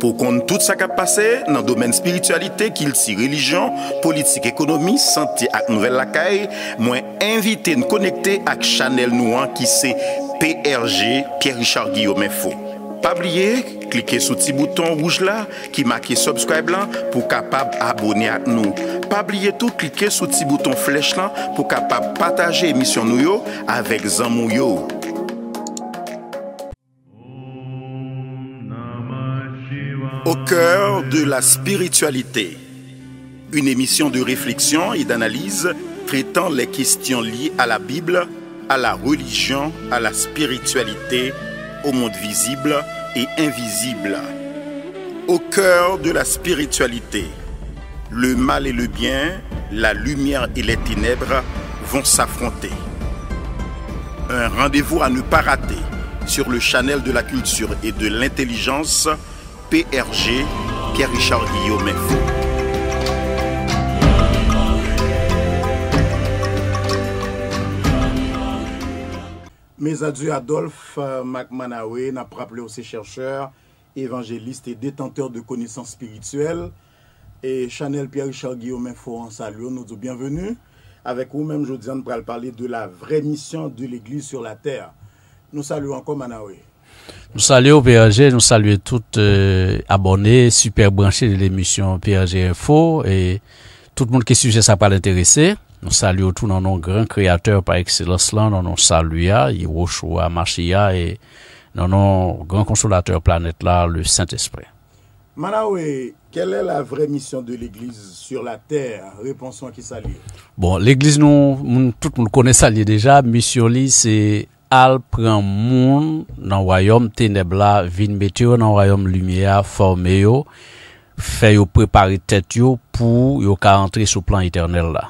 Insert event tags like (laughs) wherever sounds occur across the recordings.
Po kon tout sa kap pase nan domen spiritualite, kilti, religion, politik, ekonomi, santi ak nouvel lakay, mwen invite nou konekte ak chanel nou an ki se PRG Pierre Richard Guillaume Fou. Pa blye, klike sou ti bouton rouj la ki maki subscribe la pou kapab abone ak nou. Pa blye tou, klike sou ti bouton flech la pou kapab pataje emisyon nou yo avek zan moun yo. Au cœur de la spiritualité, une émission de réflexion et d'analyse traitant les questions liées à la Bible, à la religion, à la spiritualité, au monde visible et invisible. Au cœur de la spiritualité, le mal et le bien, la lumière et les ténèbres vont s'affronter. Un rendez-vous à ne pas rater sur le channel de la culture et de l'intelligence PRG, Pierre-Richard Guillaume Info. Mes adieux Adolphe McManaway n'a rappelé aussi chercheurs, évangéliste et détenteur de connaissances spirituelles. Et Chanel Pierre-Richard Guillaume Info en salut, nous dit bienvenue. Avec vous-même, je vous dis, parler de la vraie mission de l'Église sur la terre. Nous saluons encore Manaoué nous saluons PRG, nous saluons toutes les euh, abonnés, super branchés de l'émission PRG Info et tout le monde qui sujet ça pas intéressé Nous saluons tous nos grands créateurs par excellence là, nous saluons Machia et nos grands consolateurs planète là, le Saint-Esprit. Manawe, quelle est la vraie mission de l'Église sur la terre Réponse à qui s'allie. Bon, l'Église, nous, tout le monde connaît ça déjà. Mission, c'est al pran moun nan wayom tenebla vin metyo nan wayom lumye forme yo, fe yo prepare tet yo pou yo ka antre sou plan eternel la.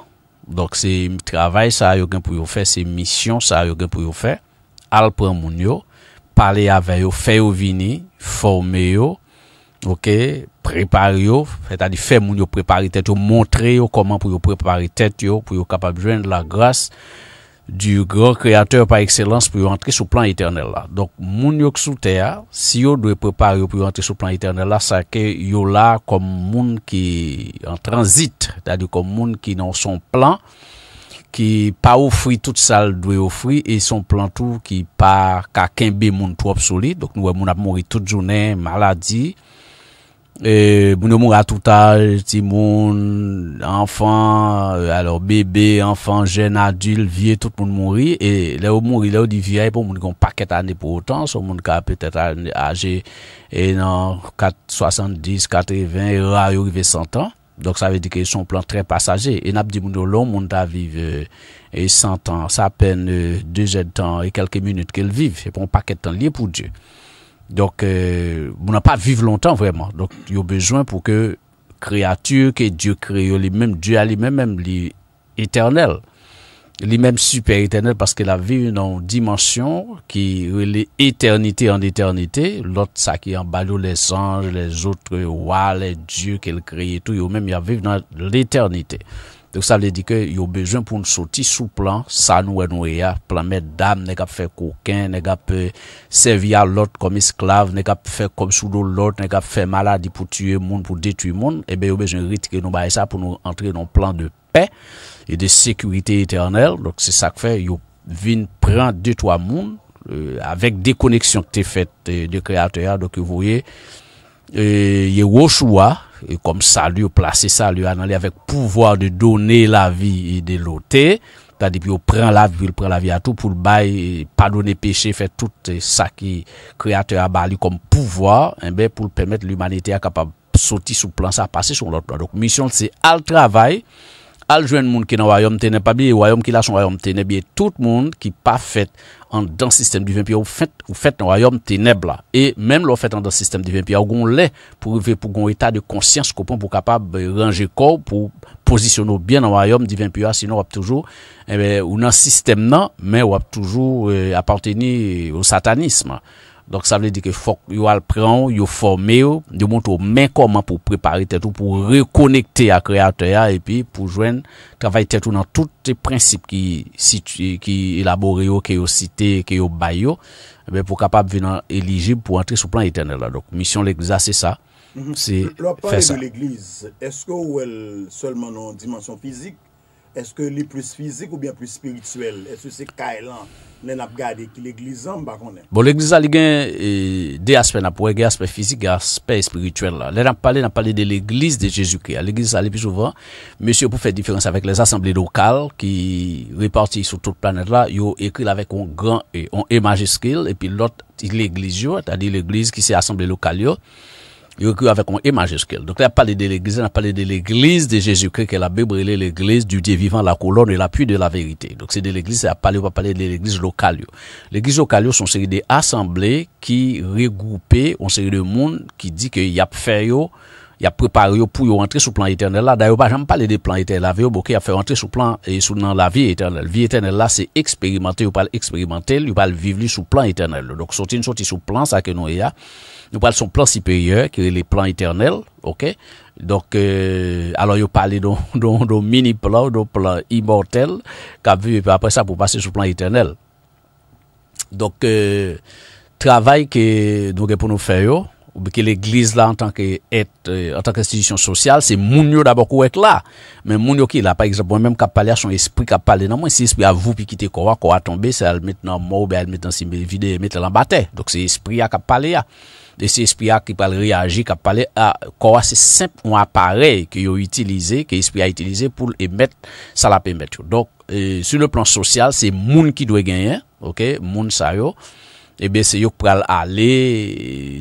Donk se travay sa yo gen pou yo fe, se misyon sa yo gen pou yo fe, al pran moun yo, pale ave yo, fe yo vini, forme yo, ok, prepare yo, à dire fe moun yo prepare tet yo, montre yo koman pou yo prepare tet yo, pou yo kapab jwen la grase, Du yon kreator par ekselans pou yon antre sou plan eternel la. Donk moun yon sou teya, si yon dwe prepar yon pou yon antre sou plan eternel la, sa ke yon la kom moun ki an transit. Tadi kom moun ki nan son plan, ki pa ou fri tout sal dwe ou fri, e son plan tou ki pa kakenbe moun trop soli. Donk nou wè moun ap mori tout jounen, maladi. E, moun yo moun atoutaj, ti moun, enfan, bebe, enfan, jen, adil, vie, tout moun moun ri. E, le ou moun ri, le ou di vie, pou moun kon paket ane pou otan. Son moun ka apetet ane age enan 70, 80, rar yo rive 100 an. Donk sa ve di ke son plan tre pasaje. En ap di moun yo loun moun ta vive 100 an. Sa apen 2 jen tan e kelke minute ke l vive. Pon paket ane liye pou Diyo. Donc, euh, on n'a pas à vivre longtemps vraiment. Donc, il y a besoin pour que créature que Dieu crée lui-même, Dieu a lui-même, même l'éternel, lui-même super éternel, parce qu'il a vu une dimension qui est éternité en éternité. L'autre, ça qui en les anges, les autres rois, les dieux qu'il crée et tout, et même il a vivre dans l'éternité. Dok sa vle di ke yo bejwen pou nou soti sou plan, sa nou e nou e ya, plan met dam, ne kap fe koken, ne kap fe sevya lot kom esklav, ne kap fe kom sou do lot, ne kap fe maladi pou tue moun, pou eh detui moun, e be yo bejwen ritke nou ba e sa pou nou entre nou plan de pe, e de sekurite eternel, dok se sa kfe yo vin pran euh, euh, de to a moun, avek de koneksyon te fet de kreator ya, dok yo vweye, et il comme salut placer salut à aller avec pouvoir de donner la vie et de l'ôter c'est-à-dire puis prend la vie, on prend la vie à tout pour le bail pardonner péché faire tout ça qui créateur a bali comme pouvoir et eh ben pour permettre l'humanité à capable sortir sous plan ça passer sur l'autre plan donc mission c'est al travail al joindre monde qui dans royaume ténèbres pas bien royaume qui là son royaume ténèbres bien tout monde qui pas fait an dan sistem divimpia ou fèt nan rayom tenebla. E mèm lò fèt an dan sistem divimpia ou goun lè pou goun etat de konsyans koupon pou kapab eh, ranger kòp pou posisyon nou bè nan rayom divimpia si nou wap toujou eh ou nan sistem nan mè wap toujou eh, apanteni ou satanisme. Donc ça veut dire que faut yo al prend yo formé yo de montre main comment pour préparer tête pour reconnecter à créateur et puis pour joindre travail dans tous les principes qui élaborent, qui élaboré qui ont cité que yo bayo mais eh pour capable venir éligible pour entrer sur plan éternel Donc mission l'église c'est ça. Mhm. C'est L'église est-ce que seulement en dimension physique Eske li plus fizik ou bien plus spirituel? Eske se ka elan nen ap gade ki l'eglizan mba konen? Bon, l'eglizan li gen e, de aspe na pou e gen aspe fizik, aspe spirituel la. Len ap pale, nan pale de l'egliz de Jezouke. L'eglizan li pjouvan, mesye pou fè diférense avèk les asemble lokal ki reparti sou tout planet la, yo ekril avèk yon gran e, yon e magiskil, epi lot l'egliz yo, atadi l'egliz ki se asemble lokal yo, Il eu avec un E Donc, il a parlé de l'église, on a parlé de l'église de Jésus-Christ, que la Bible est l'église du Dieu vivant, la colonne et l'appui de la vérité. Donc, c'est de l'Église, on parlé, parlé, va parler de l'église locale. L'église locale, sont une série d'assemblées qui regrouper une série on série de monde qui dit y y a yo, il a préparé pour yo sur le plan éternel. Là, d'ailleurs, pas jamais parlé de plan éternel. la, sur plan et la vie éternelle. Vie éternelle là c'est expérimenter on parle eksperimente, parle vivre plan éternel. Donc, sortir sur sous plan ça que nous nous parlons son plan supérieur, qui est le plan éternel, ok? Donc, euh, alors, il parle de (laughs) mini-plan, de plan immortel, qu'a vu, après ça, pour passer sur le plan éternel. Donc, euh, travail que donc pour nous faire, ou que l'église là, en tant que être, euh, en tant qu'institution sociale, c'est Mounio d'abord qui est là. Mais Mounio qui est là, par exemple, moi-même, qui parlé à son esprit, qui parlé dans moi, c'est esprit à vous, puis qui était corps, a tombé, c'est à le mettre dans mort, ou bien à le mettre dans mettre en bataille. Donc, c'est esprit à qui parlé là. Desi espri akripal reagi kap pale a kwa se semp mwa pare ki yo itilize, ki espri a itilize pou emet sa la pembet yo. Donk, euh, sou le plan sosyal, se moun ki dwe genyen, moun sa yo. ebe eh se yon pral ale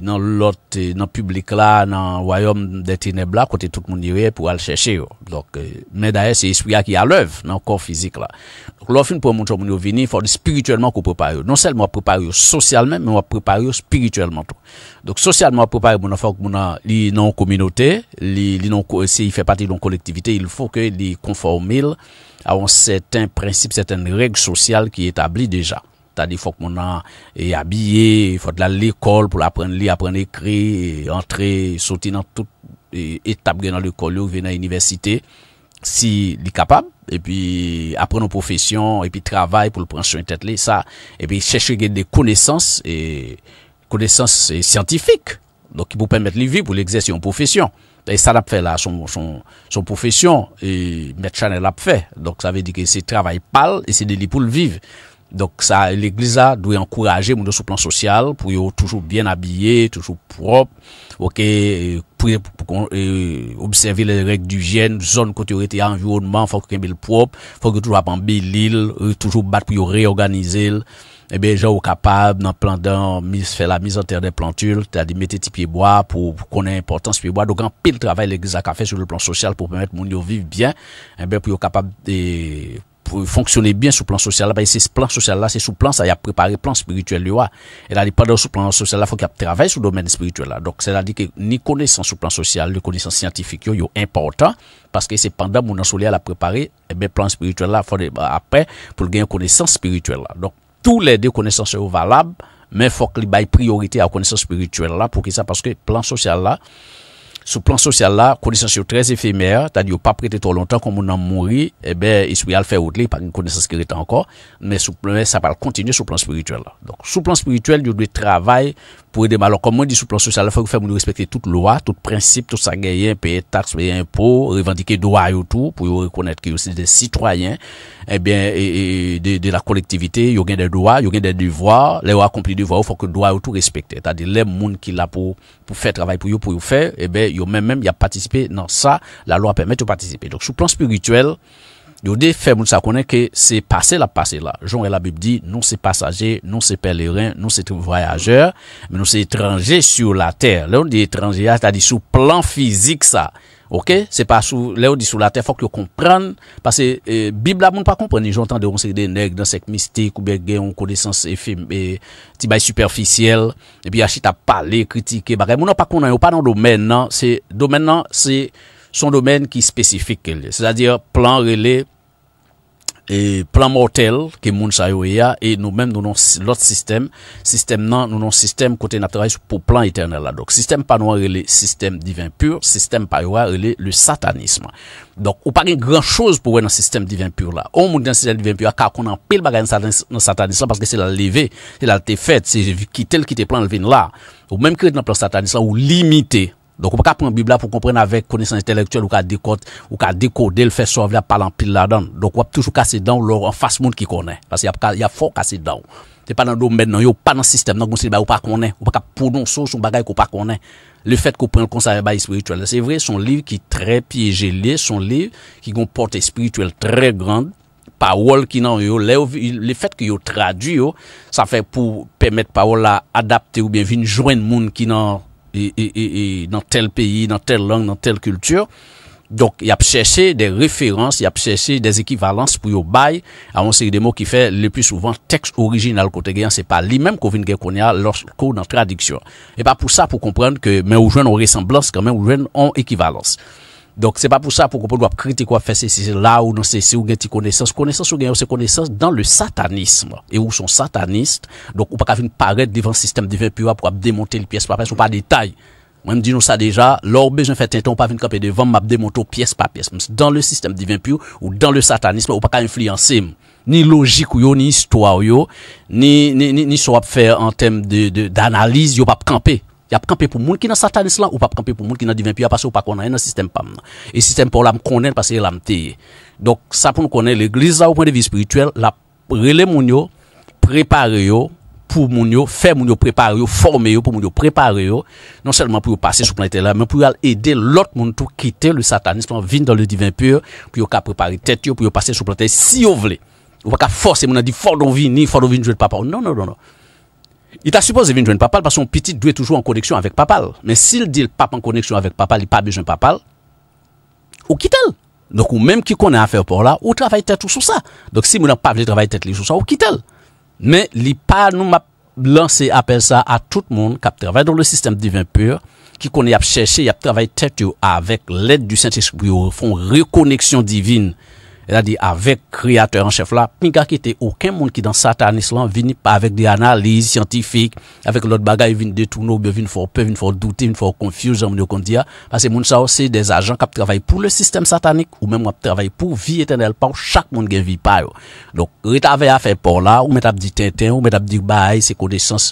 nan lot nan publik la nan wayom detine bla kote tout moun dire pou al cheshe yo. Donk euh, men da e se yon souya ki alev nan kon fizik la. Donk lò fin pou moun chou moun yo vini, fò di spirituelman kou prepare yo. Non sel moun ap prepare yo sosyalmen, moun ap prepare yo spirituelman to. Donk sosyalman ap prepare moun a fòk moun a li non nan kouminote, li nan kolektivite, il fò ke li konformil avon seten prinsip, seten regj sosyal ki etabli deja. Sa di fok moun nan e abye, fok lan l'ekol pou apren li, apren ekre, antre, soti nan tout etap gen nan l'ekol yo, gen nan universite. Si li kapab, e pi apren nou profesyon, e pi travay pou l'prensyon etet li, sa e pi chèche gen de konesans, konesans scientifique, donk ki pou pèm met li vi pou l'exerse yon profesyon. E sa la pfè la, son profesyon, met chanel la pfè, donk sa ve di ki se travay pal, e se li pou l'vivi. Donk sa, l'Eglisa dwe ankouraje moun yo sou plan sosyal pou yo toujou bien abye, toujou prop, pou kon e, observi le rek di jen, zon kote yore te an environman, fok kembe l'prop, fok kembe l'il, toujou bat pou yo reorganize l. Ebe, jan ou kapab nan plan dan, fè la mizan ter eh de plantul, ta di mette ti pieboa pou konen importansi pieboa. Donk an pil travay l'Eglisa ka fè sou plan sosyal pou pwemet moun yo viv bien, ebe pou yo kapab de... fonctionner bien sur le plan social, ben, C'est ce plan social là, c'est sous plan, ça y a préparé plan spirituel, là. Et là, pas plan social là, faut qu'il travaille sur le domaine spirituel là. Donc, c'est-à-dire que ni connaissance sur plan social, ni connaissance scientifique, yo, yo important, parce que c'est pendant mon soleil à la préparer, et eh ben, plan spirituel là, faut bah, après, pour gagner connaissance spirituelle là. Donc, tous les deux connaissances sont valables, mais faut qu'il y priorité à connaissance spirituelle là, pour que ça, parce que plan social là, sur plan social là connaissance très éphémère c'est-à-dire pas prêter trop longtemps comme on a mourit, et eh ben il y a le faire pas une connaissance qui est encore mais ça va continuer sur plan spirituel là. donc sous plan spirituel il doit travailler pour aider mal. comme on dit sur le plan social, il faut que nous respecter toute loi, tout principe, tout ça payer taxes, payer impôts, revendiquer droit et tout, pour reconnaître qu'ils aussi des citoyens, eh bien, et, de, de, la collectivité, y a des droits, y a des devoirs, les ont accompli des devoirs, il faut que droit et tout respecter. C'est-à-dire, les monde qui la pour, pour faire travail pour eux, pour eux faire, eh bien, ils ont même, même, ils participé dans ça, la loi permet de participer. Donc, sur le plan spirituel, Yo de fe moun sa konen ke se pase la pase la. Joun e la bib di nou se pasaje, nou se pelerin, nou se tripe voyajeur. Men nou se etranje sur la ter. Le ou di etranje ya, ah, ta di sou plan fizik sa. Ok? Se pa sou, le ou di sou la ter, fok yo kompran. Pase euh, bib la moun pa kompran. Nijon tan de yon se denek dan sek mistik, koube gen yon konesans efembe, ti bay superficiel. E pi yashi ta pale, kritike, bagay. Moun an pa konen yo pa nan do men nan, se do men nan, se... Son domen ki spesifik ke li. Se la dir, plan rele, plan motel, ke moun sa yo ya, e nou men nou nan lot sistem, sistem nan, nou nan sistem kote natra, sou pou plan eternel la. Dok, sistem panwa rele, sistem divin pur, sistem paywa rele, le satanisme. Dok, ou pa gen gran chouz pou wè nan sistem divin pur la. Ou moun gen sistem divin pur la, kakou nan pil bagay nan satanisme la, paske se la leve, se la te fet, se tel ki te plan leve la, ou men kred nan satanisme la, ou limite, Donk ou pa ka pren bibla pou kompren avèk koneysan intelektuel ou ka dekode, non. non. ou ka dekode lè fè sovèlè palan pil la dan. Donk ou ap tou sou kase dan ou lò an fase moun ki konè. Pase ya pou ka, ya fò kase dan ou. Te pa nan do men nan yo, pa nan sistem nan gounse li ba ou pa konè. Ou pa ka pou non sou sou bagay kou pa konè. Le fèt kou pren lè konservabay espirituel. Sè vre, son liv ki trè piye jelè, son liv ki gounpote espirituel trè grand. Pa wol ki nan yo, le fèt ki yo tradu yo, sa fè pou pèmèt pa wol la adapte ou bien vin jwen moun ki nan... et, et, et, dans tel pays, dans telle langue, dans telle culture. Donc, il y a cherché des références, il y a cherché des équivalences pour y bail à une série de mots qui fait le plus souvent texte original côté gagnant, c'est pas lui-même qu'on vient qu'on lorsqu'on dans traduction. Et pas pour ça, pour comprendre que, mais aux jeunes ont ressemblance quand même, aux jeunes ont équivalence. Donc c'est pas pour ça pour qu'on doit critiquer quoi faire c'est là où non c'est où ou gagne connaissance connaissance ou gagne c'est connaissances dans le satanisme et où sont satanistes donc ou pas venir paraître devant le système divin pur pour démonter les pièces par pièce ou pas détail même dis nous ça déjà lors besoin fait un temps pas venir camper devant m'a démonter pièce par pièce dans le système divin pur ou dans le satanisme ou pas influencer ni logique ou yo, ni histoire yo, ni ni ni, ni faire en termes de d'analyse ne yo pas camper y pas campé pour monde qui dans Satanisme qui ou pas ou pour monde qui pour, divin pi, apase ou pas qu'on a un système pam et système pour la parce konen, parce y la me teye. Dok, Donc, ça, pour point de vue spirituel, la rele moun yo, prepare yo, pour moun yo, pour moun yo yo, forme yo, nous, yo non seulement pour passer sur planète là la, pour aider l'autre monde tout lot quitter le satanisme, venir dans le divin pur, pour qu'a préparer tête yo, pou passer sur la si vous voulez Ou va ka force moun an di, fordon vini, fordon vini, jouer papa. Non, non, non, non. Il t'a supposé venir joindre papal parce que son petit doit toujours en connexion avec papal. Mais s'il dit le pape en connexion avec papal, il n'a pas besoin de papal, ou quitte-le. Donc, ou même qui connaît affaire pour là, ou travaille tête ou sur ça. Donc, si vous n'avez pas de travailler tête sur ça, ou quitte-le. Mais, il pas nous lancé appel ça à tout le monde qui travaille dans le système divin pur, qui connaît à chercher, à travailler tête avec l'aide du Saint-Esprit, font reconnexion divine Adi avek kreator anchef la, mika ki te oken moun ki dan satanis lan vini pa avek di analize, siyantifik, avek lot bagay vini detouno, vini forpe, vini fordouti, vini forconfusion, moun yo kondiya, pase moun sa ou se de zajan kap travay pou le sistem satanik, ou mèm wap travay pou vi etenel pa ou chak moun gen vi pa yo. Donk re tave a fe por la, ou mèd ap di tenten, ou mèd ap di bay, se kodesans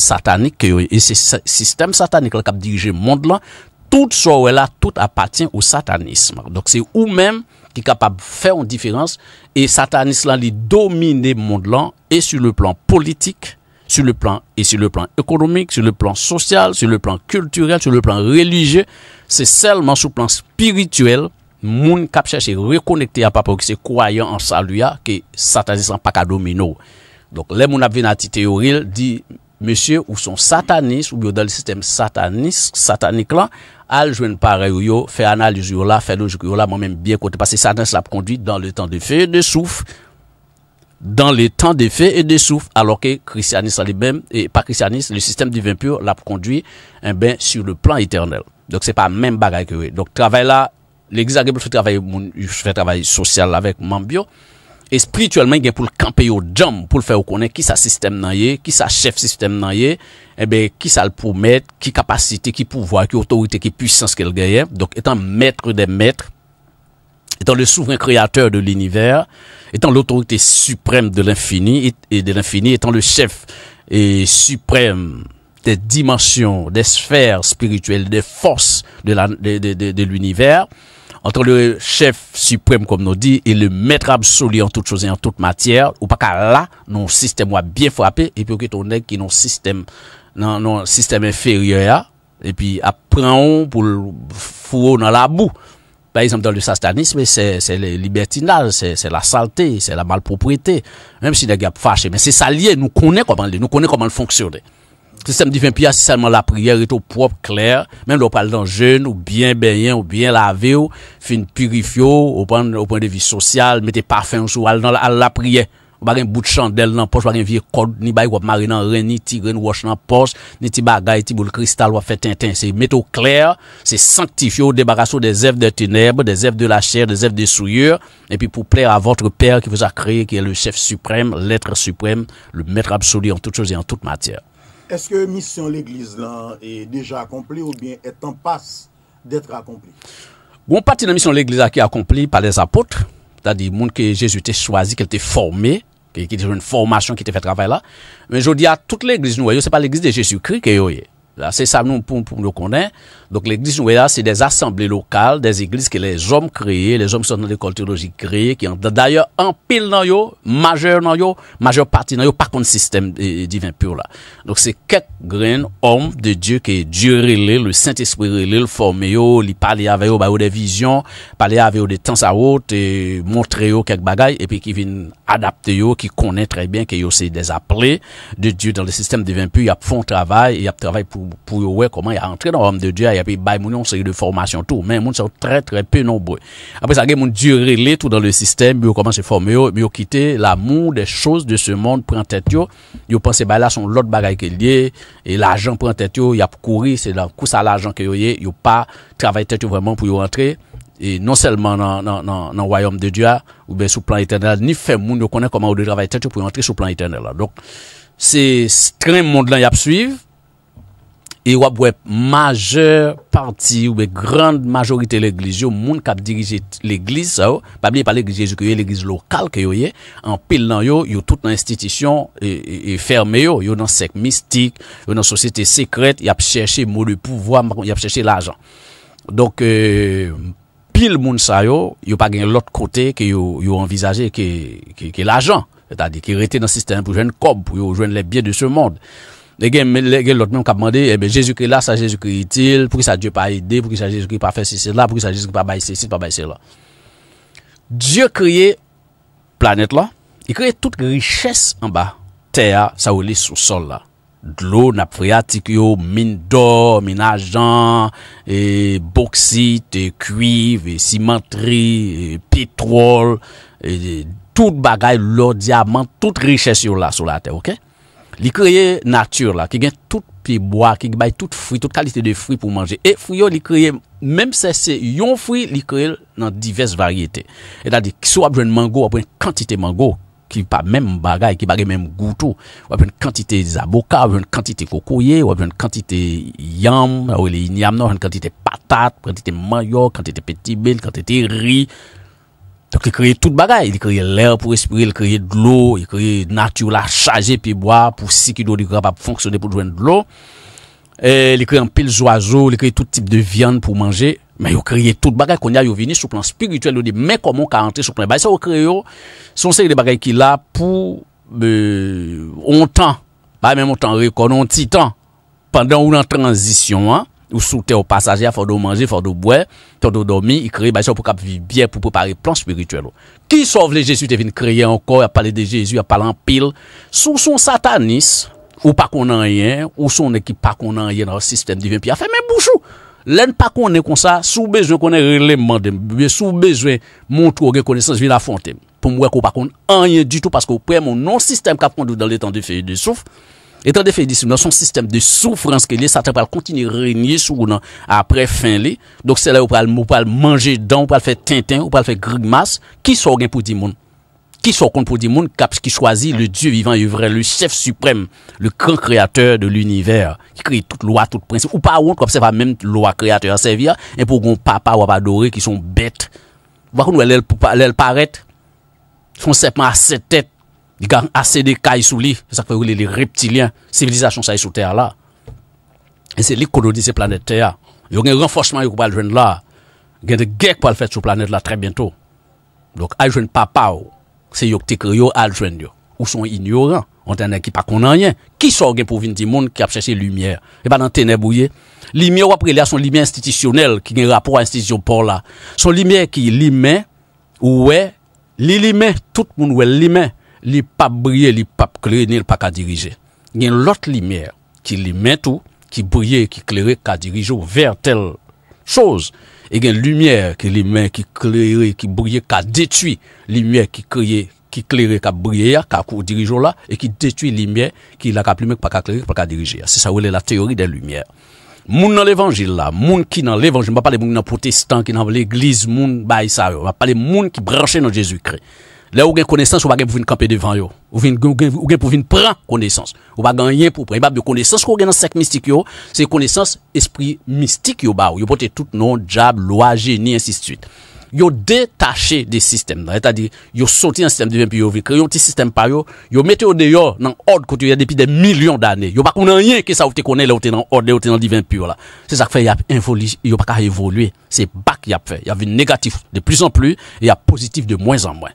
satanik, se sistem satanik la kap dirije moun la, tout sowe là, tout appartient au satanisme. Donc c'est ou qui qui de faire une différence et satanisme là domine monde et sur le plan politique, sur le plan et sur le plan économique, sur le plan social, sur le plan culturel, sur le plan religieux. C'est seulement sur le plan spirituel, moun cap cherche reconnecter à papa qui c'est croyant en salut ah, que satanisme pas qu'à domino. Donc, les moun a vin à dit, monsieur ou son sataniste ou bien dans le système sataniste, satanique là, al jwen pareil yo, fait analyse yo là, fait logique yo là, moi-même bien côté, parce que sataniste l'a conduit dans le temps de feu et de souffle, dans le temps de feu et de souffle, alors que christianisme lui-même, et pas christianisme, le système divin pur l'a conduit, eh ben, sur le plan éternel. Donc c'est pas même bagaille que Donc travail là, l'église fait travail, je fais travail social avec Mambio, spirituellement, spirituellement il pour pour camper au jam pour le faire reconnaître, qui qui sa système nan qui sa chef système nan et eh ben qui sa le promet, qui capacité, qui pouvoir, qui autorité, qui puissance qu'elle gagne. Donc étant maître des maîtres, étant le souverain créateur de l'univers, étant l'autorité suprême de l'infini et de l'infini, étant le chef et suprême des dimensions, des sphères spirituelles, des forces de l'univers, entre le chef suprême, comme nous dit, et le maître absolu en toutes choses et en toute matière, ou pas qu'à là, non système a bien frappé, et puis que ton qui non système, non, non système inférieur, et puis apprend pour le dans la boue. Par exemple, dans le sastanisme, c'est, c'est le libertinage, c'est, la saleté, c'est la malpropriété, même si les gars fâchés, mais c'est ça nous connaissons comment, nous connaissons comment fonctionner. Se se mdi fin piya, se salman la priye, reto prop, kler, menm do pal dan jen, ou bien benyen, ou bien lave, fin purifyo, ou pen de vi sosyal, mette parfem sou, al dan la priye, ou bagen bout chandel nan pos, bagen vie kod, ni bay wap marinan ren, ni tigren wach nan pos, ni tiba gaiti bou l kristal wap fet ten ten. Se metto kler, se sanktifyo, debaraso de zev de teneb, de zev de la chèr, de zev de souyur, epi pou plè a votre pèr ki vous a kreye, ki e le chef suprême, l'être suprême, le maître absolu en tout chose et en tout matière. Est-ce que mission l'Église est déjà accomplie ou bien est en passe d'être accomplie? Bon, partie de la mission l'Église qui est accomplie par les apôtres, c'est-à-dire monde que Jésus t'a choisi, qu'il était formé, qui fait une formation qui t'a fait travail là. Mais je dis à toute l'Église, nous, ce n'est pas l'Église de Jésus-Christ qui est c'est ça nous pour, le nous connaître. Donc l'église là, c'est des assemblées locales, des églises que les hommes créés, les hommes qui sont dans l'école théologique créés, qui ont d'ailleurs en pile dans yo, majeur dans yo, partie dans yo, par contre système eh, eh, divin pur là. Donc c'est quelques graines hommes de Dieu que Dieu relé, le Saint-Esprit relé, le formé yo, il parler avec bah, yo, des visions, parler avec yo des temps à autre, et montrer yo quelques bagailles, et puis qui viennent adapter yo, qui connaît très bien que yo c'est des appelés de Dieu dans le système divin pur, il y a font travail, il y a travail pour pou yo wè koman ya antre nan wèm de Dua, ya pe bay moun yon sè yon de formasyon tou, men moun sè yon tre tre pe nou bwe. Apre sa gen moun dure lè tou dan le sistem, bi yo koman se forme yo, bi yo kite la moun de chos de se moun prentet yo, yo panse bay la son lot bagay ke liye, e l'ajan prentet yo, yap kouri, se dan kousa l'ajan ke yo ye, yo pa travay tet yo vwèman pou yo antre, e non selman nan wèm de Dua, ou ben sou plan itenèl, ni fè moun yo konen koman wèm de travay tet yo pou yo antre sou plan itenèl. Donc E wap wèp majeur parti ou wèk grande majorite l'Eglise yo, moun kap dirije l'Eglise sa yo, pa bilè pa l'Eglise yon ki yo, l'Eglise lokal ki yo ye, an pil nan yo, yo tout nan institisyon e, e, e ferme yo, yo nan sek mistik, yo nan sosyete sekret, yon ap chèche mou de pouvoi, yon ap chèche l'ajan. Donk euh, pil moun sa yo, yo pa gen l'ot kote ki yo envizaje ki l'ajan, tadi ki rete nan sistem pou jwen kob, pou yo jwen le bie de se moun. E gen lot men ou kap mande, jesu kri la, sa jesu kri itil, pou ki sa jesu kri pa a ide, pou ki sa jesu kri pa fe sisil la, pou ki sa jesu kri pa bayisil, sisil pa bayisil la. Dje kriye planet la, i kriye tout kri ches an ba, teya sa ou li sou sol la. Dlo nap priyatik yo, min do, min ajan, boksit, kuiv, simantri, pitrol, tout bagay, lor, diamant, tout kri ches yo la sou la te. Li kreye natyur la, ki gen tout pi boya, ki gen bay tout fri, tout kalite de fri pou manje. E friyo li kreye, menm se se, yon fri li kreye nan diverse varyete. E da di, ki so ap jwen mango, ap jwen kantite mango, ki pa menm bagay, ki bagay menm goutou. Wap jwen kantite zaboka, wap jwen kantite kokoye, wap jwen kantite yam, wap jwen kantite patate, wap jwen kantite mayo, wap jwen kantite peti bel, wap jwen kantite ri. Yon kreye tout bagay, yon kreye lèr pou respire, yon kreye dlou, yon kreye natyou la chaje pi boye pou si ki do di grap ap fonksyone pou dwen dlou. Yon kreye anpil zo a zo, yon kreye tout tip de viande pou manje, yon kreye tout bagay konya yon vini sou plan spirituel, yon di men komon ka ante sou plan. Yon kreye yon, son sey de bagay ki la pou euh, ontan, mèm ontan rekonon titan, pandan ou nan transisyon an. Ou sou tè ou pasajè, fò dò manje, fò dò bwè, fò dò dò mi, i kreye, bè isè ou pou kap vi biè, pou pou pari plan spirituel ou. Ki sov le jesu te vin kreye anko, a pale de jesu, a pale an pil, sou son satanis, ou pa konan yè, ou son ne ki pa konan yè nan o sistem divin, pi a fè men bouchou. Len pa konen kon sa, sou bejwen konen releman dem, sou bejwen montro gen konesans vi la fontem. Pou mwen ko pa konen an yè di tout, paske ou pre mon non sistem kap kondou dan le tan de fey de souf. Et de dans son système de souffrance qu'il est, Satan va continuer à régner sur nous après fin. Donc, c'est là où on va manger dedans, on va faire tintin, on va faire grugmas. Qui sort pour dire monde? Qui soit pour dire monde? qui choisit le Dieu vivant et vrai, le chef suprême, le grand créateur de l'univers, qui crée toute loi, tout principe. Ou pas, comme ça va même loi créateur c'est servir, et pour qu'on papa ou adorer qui sont bêtes. Voir qu'on va elle paraître, son serpent à sept têtes. Di gang ACD kay sou li, se sakwe wile li reptilien, sivilizasyon sa yi e sou teya la. E se li konodi se planet teya, yon gen renforsman yon kwa aljwen la, gen de gek wale fet sou planet la tre bento. Dok aljwen papa ou, se yon tekriyo aljwen yo, ou son inyo ran, an tenen ki pa konan yen, ki sor gen pou vin di moun ki apseche lumiye. E pa nan teneb ou ye, lumiye wapre li a son lumiye institisyonel, ki gen rapor a institisyon pou la. Son lumiye ki lumiye, ou we, li lumiye, tout moun wè lumiye, li pap briye, li pap klerye, ni li pa ka dirije. Gen lot limyer ki limen tou, ki briye, ki klerye, ka dirije ou ver tel chouz. E gen limyer ki limen, ki klerye, ki briye, ka detui limyer ki klerye, ki klerye, ka briye ya, ka kou dirije ou la, e ki detui limyer ki la ka plime, ki pa ka klerye, ki pa ka dirije ya. Se sa ou le la teori de limyer. Moun nan levangil la, moun ki nan levangil, moun ki nan protestant, ki nan l'eglise, moun bayi sa, moun ki branche nan Jezu kre. Là où vous avez connaissance, pour pouvez camper devant vous. pour pouvez prendre connaissance. Vous va gagner pour prendre. de connaissance qu'on a dans secte mystique, c'est connaissance esprit mystique. yo bah, porter tout nom, job, loi, génie, ainsi de suite. Vous détachez des systèmes. C'est-à-dire, yo sortez un système de puis Yo créer un petit système par yo. Yo mettez au dehors dans l'ordre que vous avez depuis des millions d'années. Vous n'avez rien que ça vous connaît là, vous êtes dans l'ordre, ou êtes dans divin pur. C'est ça qui fait il y a pas évoluer. C'est pas qu'il y a fait. Il y a négatif de plus en plus et y a positif de moins en moins.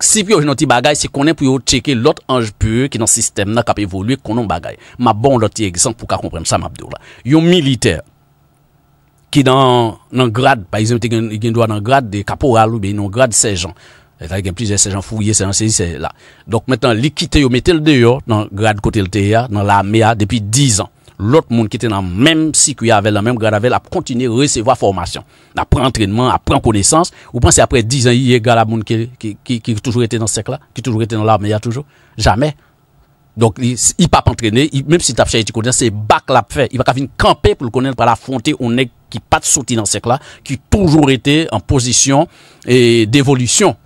Si pou yo genoti bagay, se konen pou yo cheke lot anjpue ki nan sistem nan kap evoluye konon bagay. Ma bon loti egzant pou ka kompreme sa mabdou la. Yo militer ki nan grad, pa yon te genjwa nan grad de kaporal ou be, nan grad sejan. E ta genplize sejan fouye sejan seji se la. Donk metan li kite yo metel de yo nan grad kote lte ya nan la mea depi 10 an. Lot moun kite nan menm siku yavel, nan menm grad yavel ap kontine resewa formasyon. après entraînement, après connaissance. Vous pensez après 10 ans, il y a qui, qui, toujours été dans ce cercle-là, qui toujours été dans l'armée, il y a toujours. Jamais. Donc, il il pas entraîné, même si tu as tu connaissance, c'est bac l'a fait. Il va venir camper pour le connaître pour l'affronter on est qui pas de sorti dans ce cercle-là, qui toujours été en position et d'évolution.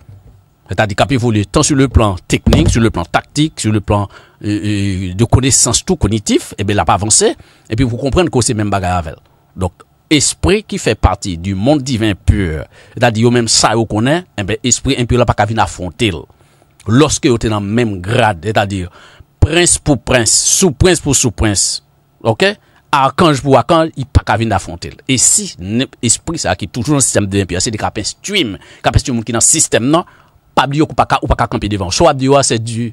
C'est-à-dire qu'il évolué tant sur le plan technique, sur le plan tactique, sur le plan euh, euh, de connaissance tout cognitif, et eh bien il n'a pas avancé. Et puis vous comprenez que c'est même bagarre avec. Donc, Esprit ki fè pati du monde divin pur, et a di yo menm sa yo konen, eh esprit impur la pa ka vin na fontel. Lorske yo te nan menm grad, et a di prince pou prince, sou prince pou sou prince, ok? A kanj pou a kanj, i pa ka vin na fontel. E si, esprit sa ki toujou nan sistem de impur, se de kapens tuim, kapens tuim moun ki nan sistem nan, pa bi yo kou pa ka ou pa ka kampi devan. So ap di yo a se di...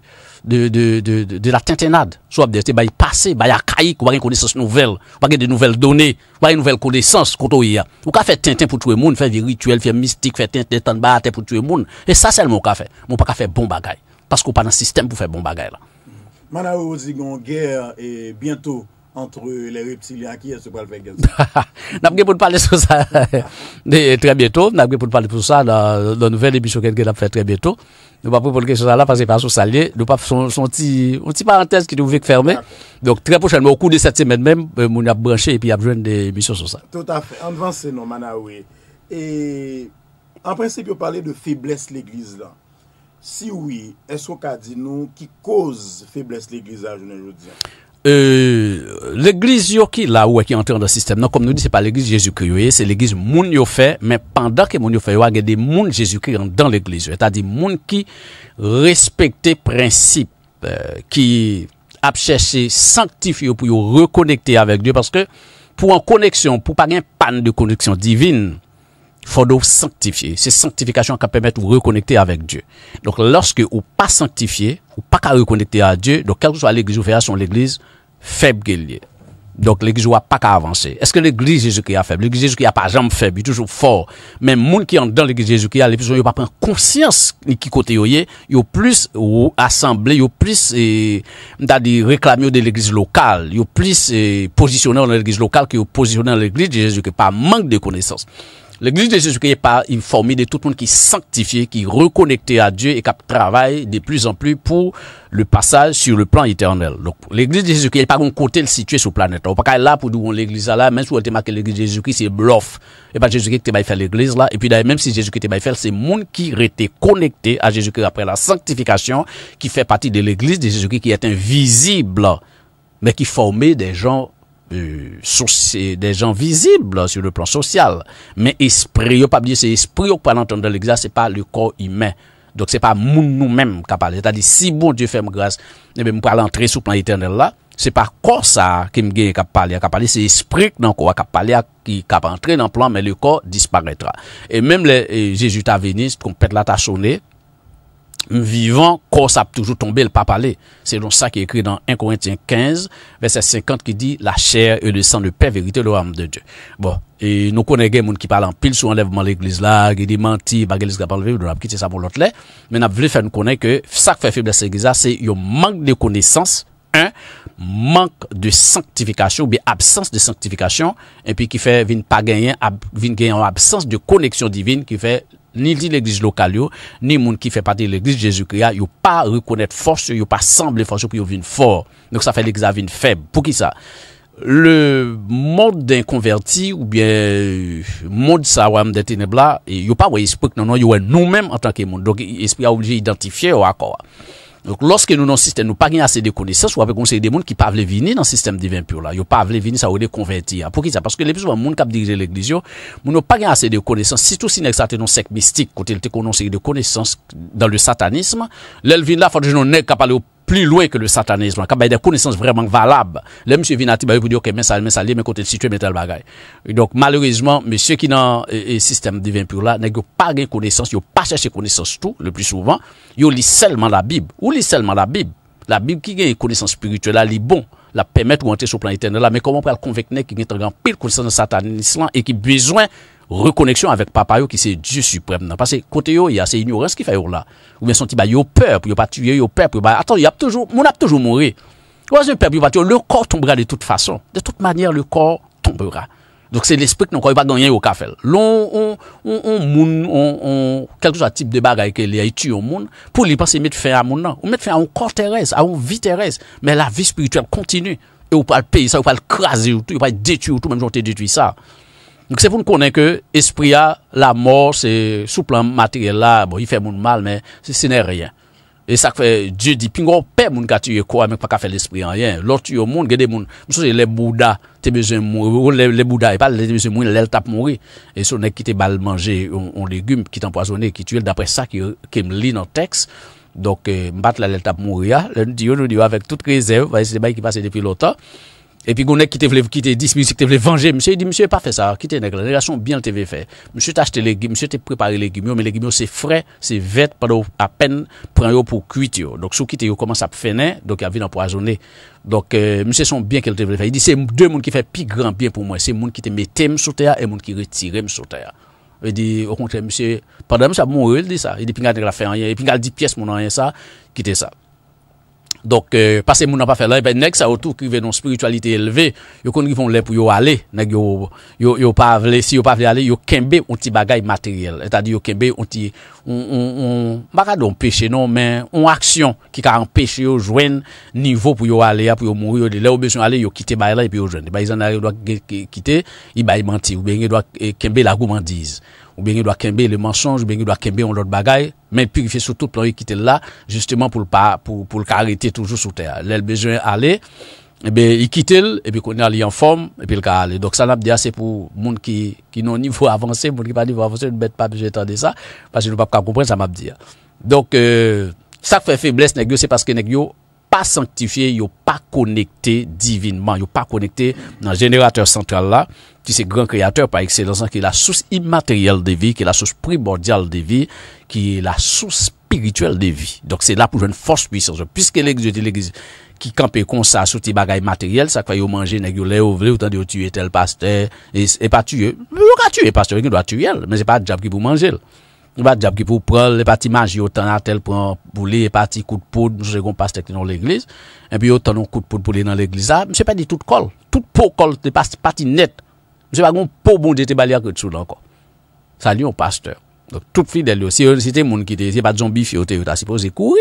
de, de, de, de la tintinade. Soit de passer, de passé, bail archaïque, ou pas une connaissance nouvelle, ou pas de nouvelles données, ou pas une nouvelle connaissance, y a. Ou qu'a fait tintin pour tuer monde, faire rituels, faire mystique, faire tintin, tant pour tuer monde. Et ça, c'est le mot qu'a fait. Mon pas qu'a fait bon bagay. Parce qu'on pas dans système pour faire bon bagay là. a une guerre, et bientôt, entre les reptiliens qui est-ce qu'on faire (laughs) N'a pas pour parler de ça (laughs) très bientôt, n'a pas pour parler sur ça dans la nouvelle émission qu'elle a faire très bientôt nous pas pour quelque chose là parce que pas salier nous pas son son petit petit parenthèse qui nous veut fermer donc très prochainement au cours de cette semaine même euh, on a branché et puis a besoin des missions sur ça tout à fait en avance non manaoué ah et en principe on parlait de faiblesse l'église là si oui est-ce qu'on a dit nous qui cause faiblesse l'église à aujourd'hui euh, l'église l'église yo là la ou qui dans le système non comme nous dit c'est pas l'Église Jésus-Christ c'est l'Église l'église moun yo fait mais pendant que moun yo fait a Jésus-Christ dans l'église. C'est-à-dire ta qui moun qui euh, qui a euh, a Dieu. sanctifier pour pour avec Dieu pour que pour pour pour une de connexion divine, faut donc sanctifier. C'est sanctification qui permet de vous reconnecter avec Dieu. Donc, lorsque vous pas sanctifié, ou pas qu'à reconnecter à Dieu. Donc, quelle que soit l'église ou son l'église, faible qu'elle est. Donc, l'église n'a pas qu'à avancer. Est-ce que l'église Jésus-Christ est faible? L'église Jésus-Christ a pas jamais faible, il est toujours fort. Mais, gens qui sont dans l'église Jésus-Christ, a gens il pas prendre conscience qui côté Ils sont plus assemblé, il plus, eh, réclamés de l'église locale, il plus, eh, positionnés dans l'église locale que positionné dans l'église Jésus-Christ, par manque de connaissances. L'Église de Jésus-Christ n'est pas informée de tout le monde qui est sanctifié, qui est reconnecté à Dieu et qui travaille de plus en plus pour le passage sur le plan éternel. Donc, l'Église de Jésus-Christ n'est pas un côté situé sur la planète. On pas là pour dire l'Église là, même si on marqué l'Église de Jésus-Christ, c'est bluff. Et pas Jésus-Christ qui pas fait l'Église là. Et puis même si Jésus-Christ pas fait, c'est monde qui était connecté à Jésus-Christ après la sanctification, qui fait partie de l'Église de Jésus-Christ, qui est invisible, mais qui formait des gens euh, des gens visibles sur le plan social. Mais esprit, pas dire c'est esprit qui pas l'entendre dans l'église, c'est pas le corps humain. Donc c'est pas nous-mêmes qui parlons. C'est-à-dire si bon Dieu fait grâce, et eh pouvons pas l'entrer sur le plan éternel là, c'est pas corps ça qui me gagne qui parle, qui pas c'est esprit dans corps qui parle, qui qui entrer dans le plan mais le corps disparaîtra. Et même les, Jésus t'a venu, c'est la t'a sonné, vivant, corps a toujours tombé, le pas parler. C'est donc ça qui est écrit dans 1 Corinthiens 15, verset 50, qui dit, la chair et le sang de paix, vérité, le âme de Dieu. Bon. Et nous connaissons des gens qui parlent en pile sur l'enlèvement l'église là, qui dit menti, l'église qui parle, on a quitté ça pour l'autre là. Mais on a voulu faire nous connaître que ça qui fait faiblesse l'église là, c'est un manque de connaissance un, manque de sanctification ou bien absence de sanctification, et puis qui fait vin pas gagner, vin gagner en absence de connexion divine qui fait ni dit l'église locale, yo, ni moun qui fait partie de l'église Jésus-Christ, yo pas reconnaître force, yo pas sembler force pour yo fort. Donc ça fait l'église faible. Pour qui ça? Le mode d'un converti ou bien euh, monde ça ou des ténèbres là, yo pas esprit non non, a nous-mêmes en tant que monde. Donc esprit a obligé d'identifier ou encore Lorske nou nan sistem nou pa gen ase de konesans, ou avek konsey de moun ki pa avle vini nan sistem divin pyo la, yo pa avle vini sa ou de konventi ya. Pou ki sa? Paske le pisou an moun kap digre l'Eglisyon, moun nou pa gen ase de konesans, sitou si neksate non sek mistik, kote lte kononsey de konesans dan le satanisme, lel vin la fotej nou nek kap pale ou plus loin que le satanisme, il y a des connaissances vraiment valables. le monsieur Vinati, bah, vous dire, OK, mais ça, mais ça, mais côté situé, mais tel bagaille. Donc, malheureusement, monsieur qui dans le système divin pur là, n'a pas de connaissances, n'a pas cherché connaissances tout, le plus souvent. il lit seulement la Bible. Ou lit seulement la Bible. La Bible qui a une connaissance spirituelle, elle est bon la permettre rentrer sur le plan éternel là mais comment on peut le convaincre qui est en pile connaissance de satanisme et qui besoin reconnexion avec papa qui c'est Dieu suprême non? parce que côté yo il y a c'est ignorance qui fait yo là ou bien son petit ba yo peur pour pas tuer yo peur pour attends il y a toujours on a toujours mourir parce peur pour pas le corps tombera de toute façon de toute manière le corps tombera donc c'est l'esprit qui n'a pas gagné au café. L'on, on, on, on, on, quelque chose type de bagarre que les tue au monde, pour lui penser mettre fin à mon nom, ou mettre fin à un corps terrestre, à une vie terrestre. Mais la vie spirituelle continue. Et on peut le payer ça, on peut le craser, on peut le détruire tout, même si on détruit ça. Nou se pou nou konen ke espriya, la mor, se sou plan materye la, bo yi fe moun mal men, se se nè riyen. E sa kfe, Diyo di, pingon pe moun ka tuye kwa, men pa ka fe l'espriya en riyen. Lortu yo moun, gede moun, moun sou se le bouda, te beze moun, le bouda e pa, le beze moun, lel tap moun ri. E sou ne ki te bal manje, yon legume ki te empoazone, ki tuye, dapre sa ki m li nou teks. Dok m bat la lel tap moun ri ya, loun diyo nou diyo avèk tout rezèv, va yi se bayi ki pase depi lotan. Epi gounen ki te vle, ki te dismi, ki te vle vange, msye, yi di, msye, pa fe sa, ki te negle, yi la son bien le te ve fe. Msye te achete legume, msye te prepare legume, men legume se fre, se vet, padou apen pren yo pou kuit yo. Dok sou ki te yo koman sa pfe ne, dok ya vin an po azone. Dok msye son bien ke le te ve fe. Yi di, se moun, de moun ki fe pi gran bien pou moun, se moun ki te mette msote a, e moun ki retire msote a. Ve di, okonke, msye, padou msye, moun re el di sa, yi di, pingal negle fe enye, pingal di pies moun enye sa, ki te sa Donk euh, pase moun an pa fe la, nek sa otou ki ve non spiritualite eleve, yo kondri fon le pou yo ale, nek yo pa vle, si yo pa vle ale, yo kembe onti bagay materyel. Eta di yo kembe onti, baka don peche non men, on aksyon ki ka an peche yo jwen nivou pou yo ale a pou yo mou yo le, le obesyon ale yo kite baye la e pi yo jwen. De ba yon nare yo doa kite, yi baye manti, ou be yon doa kembe la kouman dizi. ou bien il doit kembe le mensonge, ou bien il doit kembe on l'autre bagaille, mais purifier fait surtout plan qui quitte là, justement pour le pas, pour, pour le toujours sous terre. L'el besoin aller, et eh bien, il quitte et puis qu'on est en forme, et puis le va aller. Donc, ça, n'a pas dit, c'est pour monde qui, qui n'ont niveau (laughs) avancé, monde qui pas niveau avancé, ne bête pas besoin de ça, parce que peuvent pas comprendre, ça m'a dit. Donc, euh, ça fait faiblesse, c'est parce que nest Yon pa santifiye, yon pa konekte divinman, yon pa konekte nan jenerateur santral la, ti se gran kreator pa ekselansan ki la souse immateryel de vi, ki la souse primordial de vi, ki la souse spirituel de vi. Dok se la pou jwen fos pwisyon. Piske lèk zyoti lèk zyoti, ki kanpe kon sa soute bagay materyel, sa kwa yon manje, nèk yon lè yon vle, yon tan de yon tue tel pasteur, e pa tue, yon ka tue pasteur, yon doa tue el, men se pa jab ki pou manje el. Vat diap ki pou pral, le pati maji, yo tan atel pran pou le pati kout pou, nou se kon pastek li nan l'eglise, epi yo tan nou kout pou pou le nan l'eglise, sa, ah, mse pa di tout kol, tout pou kol, le pati net, mse pa kon pou moun jete bali akou tsou lanko. Sa li yon pasteur. Donc tout fidèl yo. Si te moun ki te, se pa djonbi fiotè, yo ta si pou zekou,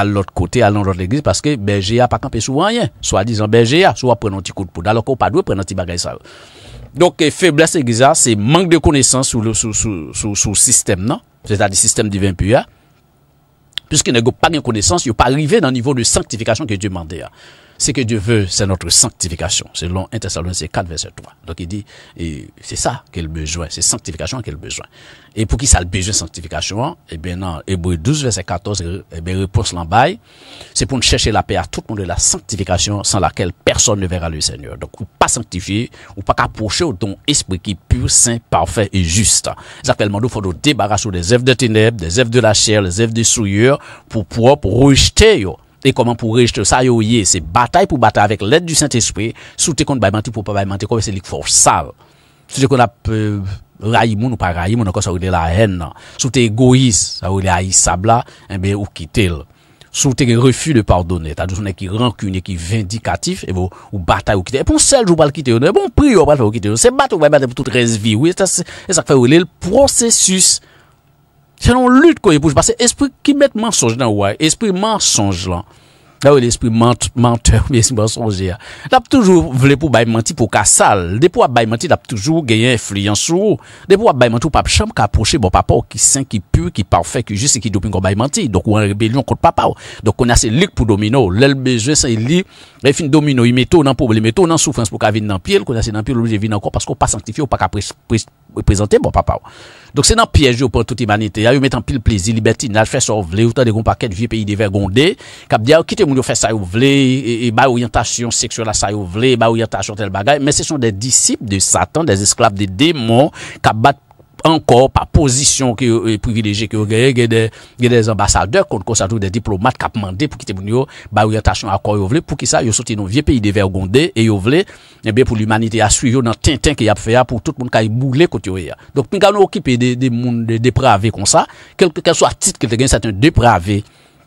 al l'ot kote, al nan l'ot l'eglise, paske belge ya pa kanpe souan yen, swa dijan belge ya, swa prenonti kout pou, dalok ou pa dwe prenonti bagay sa ou. Donc, et faiblesse c'est manque de connaissances sur le sur, système, non? C'est-à-dire système divin pur. Puisqu'il n'y a pas de connaissance, il n'y pas arrivé dans niveau de sanctification que Dieu demandait. Hein. Ce que Dieu veut, c'est notre sanctification, selon 1 Thessaloniciens 4, verset 3. Donc il dit, c'est ça qu'il besoin, c'est sanctification qu'il besoin. Et pour qui ça a besoin de sanctification, eh bien, dans Hébreu 12, verset 14, eh bien, réponse l'embaille, c'est pour nous chercher la paix à tout le monde de la sanctification sans laquelle personne ne verra le Seigneur. Donc, ou pas sanctifier, ou pas qu'approcher au don esprit qui est pur, saint, parfait et juste. C'est à faut nous débarrasser des œuvres de ténèbres, des œuvres de la chair, des œuvres de souillure, pour pouvoir, pour rejeter, yo et comment pour rejeter ça yo c'est bataille pour bataille avec l'aide du Saint-Esprit sous va pas baimanti pour pas baimanti comme c'est l'exforçable. ça sous qu'on a raïmoun ou pas raïmoun encore ça de la haine sous te égoïste ça ou haïssable là eh bien ou quitter sous te refus de pardonner t'as des qui rancune qui vindicatif et bon ou bataille ou quitter et pour seul jour pas quitter bon prix ou pas quitter c'est bataille ou pas pour toute vie oui c'est ça fait le processus Se yon lout konye pou jpasse, espri ki met mensonj nan woy, espri mensonj lan. Da wè l'espri menteur, mi esi mensonj ya. Dap toujou vle pou baymenti pou ka sal. Depou ap baymenti, dap toujou genyen fliyan sou. Depou ap baymenti ou pap chanm ka aproche bo papa ou ki sen, ki pur, ki parfek, ki jist, ki doping kon baymenti. Donk ou an rebelyon kont papa ou. Donk konase lout pou domino ou. Lèl beje se li, refin domino ou, imeto ou nan pouble, imeto ou nan soufrans pou ka vin nan piel. Konase nan piel ou li vin nan kor, pasko pa santifi ou pa ka prezante bo papa ou. Donk se nan piyej yo pou tout imanite, ya yo metan pil plizi, libeti nan fè so vle, ou ta de goun pakèd vye peyi de vergon de, kap diya, ki te moun yo fè sa yo vle, e bay orientasyon seksyon la sa yo vle, e bay orientasyon tel bagay, men se son de disip de satan, de esklav de demon, kap bat encore par position que euh, il y que des des ambassadeurs contre des diplomates qui ont demandé pour quitter Bounio bah orientation à quoi ils voulaient. pour qui ça ils sortent dans vieux pays de vergondé et ils veulent et eh bien pour l'humanité à suivre dans tintin qu'il y a fait pour tout le monde qui a boulé côté donc nous allons occuper des des monde des dépravés comme ça quel que soit titre que gagne c'est un dépravé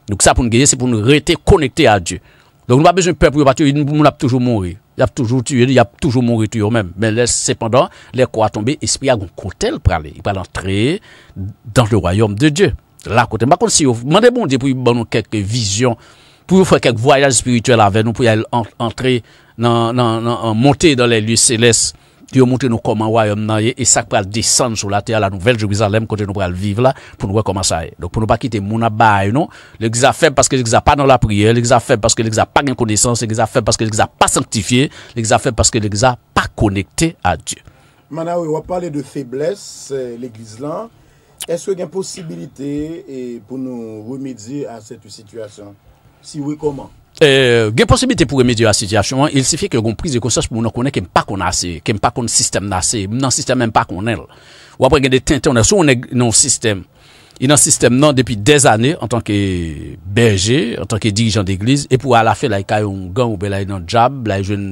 donc ça pour nous gagner c'est pour nous rester connectés à Dieu donc nous pas besoin de peur pour nous on a toujours mourir il y a toujours tué, il y a toujours mouru tué même. Mais laisse cependant, les croix tombés, l'esprit a un côté pour aller. Il va entrer dans le royaume de Dieu. Là, côté. Par contre, si vous demandez bon Dieu pour quelques visions, pour vous faire quelques voyages spirituels avec nous, pour y aller entrer, dans, monter dans les lieux célestes, Dieu ont montré nous comment royaume nan et ça descendre sur la terre la nouvelle Jérusalem côté nous va vivre là pour nous voir comment ça est. Donc pour nous pas quitter mon abay non, l'exa fait parce que l'exa pas dans la prière, l'exa fait parce que l'exa pas une connaissance, l'exa fait parce que l'exa pas sanctifié, l'exa fait parce que l'exa pas connecté à Dieu. Maintenant, on va parler de faiblesse euh, l'église là. Est-ce qu'il y a une possibilité pour nous remédier à cette situation Si oui, comment Eh, gen posibite pou remediye a sityasyon an, il se fye ki yon gon prise de konsers pou nou konen kem pa kon ase, kem pa kon sistem nase, nan sistem men pa kon el. Ou apre gen de tenten, sou nan sistem. Yon nan sistem nan depi dez ane, an tanke berje, an tanke dirijan de glise, epou ala fe la yi kayon gan ou be la yi nan jab, la yi jwen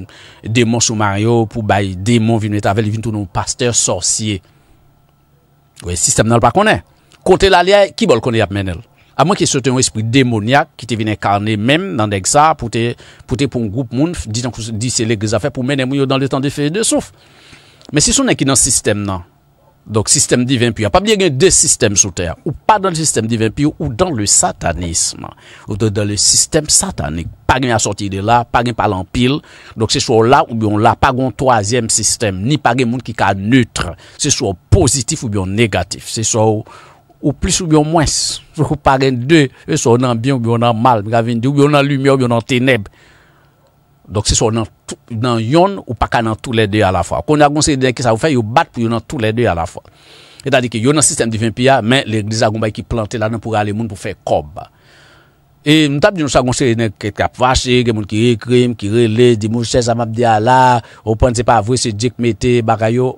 demon sou Mario pou bayi demon vinou etave, vinou tout nou pasteur, sorciye. We, sistem nan pa konen. Konte la liye, ki bol konen ap men el? Aman ki sou te yon espri demoniak ki te vin ekarne menm nan dek sa pou te pou yon group moun di se lek zafè pou mennen moun yo dan le tan de fey de souf. Men si sou ne ki nan sistem nan. Dok sistem divin piyo. A pa biye gen de sistem sou ter. Ou pa dan sistem divin piyo ou dan le satanisme. Ou dan le sistem satanik. Pa gen a sorti de la, pa gen pa lan pil. Dok se sou la ou biyon la. Pa gen toazyem sistem. Ni pa gen moun ki ka nutre. Se sou positif ou biyon negatif. Se sou positif. Ou plis ou byon mwens. Ou (laughs) paren de. Ou sou nan byon ou byon nan mal. Ou byon nan lumi ou byon nan teneb. Dok se sou nan yon ou pa ka nan tout le de ala fwa. Kon yon agonsi de ki sa ou fe, yon bat pou yon nan tout le de ala fwa. E dadi ki yon nan sistem divin piya, men le gizagoumba ki plante la nan pou ale moun pou fe kob. E mtab di yon agonsi de ki ap vache, ge moun ki re krim, ki re le, di mouche zama bdi ala. Ou pwante pa avwese dik mette bagayyo.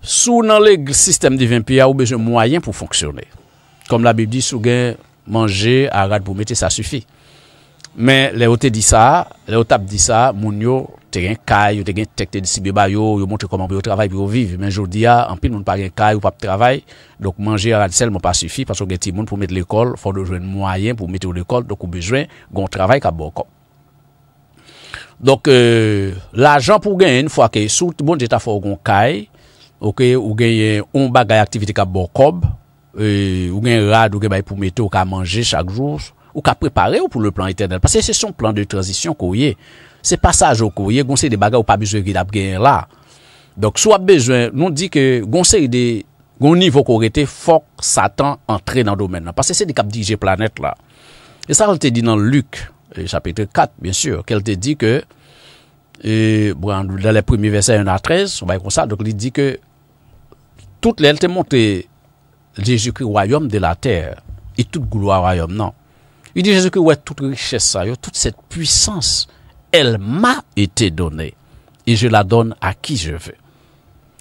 Sou nan le sistem divin pi, a ou bejwen mwayen pou fonksyoner. Kom la bib di sou gen manje a rad pou mette, sa sufi. Men le ou te di sa, le ou tap di sa, moun yo te gen kay, yo te gen tekte disi beba yo, yo montre koman pou yo travay pou yo viv. Men jodi a, anpil moun pa gen kay ou pa pou travay, dok manje a rad sel moun pa sufi, pasou gen ti moun pou mette l'ekol, fò de jwen mwayen pou mette ou l'ekol, dok ou bejwen gon travay ka bò kon. Dok euh, la jan pou gen en fwa ke sou, moun de ta fò gon kay, Ou gen yon bagay aktivite kap bokob e, Ou gen rad ou gen bay pou mette Ou ka manje chak jous Ou ka prepare ou pou le plan eternel Pase se son plan de transisyon ko ye Se passage ou ko ye Gon se yon bagay ou pa bezwen yon ap gen la Donk so ap bezwen Non di ke gon se yon niveau korete Fok satan antre nan domen Pase se di kap dije planet la E sa al te di nan luk E chapitre 4 bien sur Kel te di ke e, bon, Dans le premier verset 1 a 13 On bay kon sa Donk li di ke toute l'aile te montre Jésus-Christ royaume de la terre et toute gloire royaume non. Il dit Jésus-Christ toute richesse toute cette puissance, elle m'a été donnée et je la donne à qui je veux.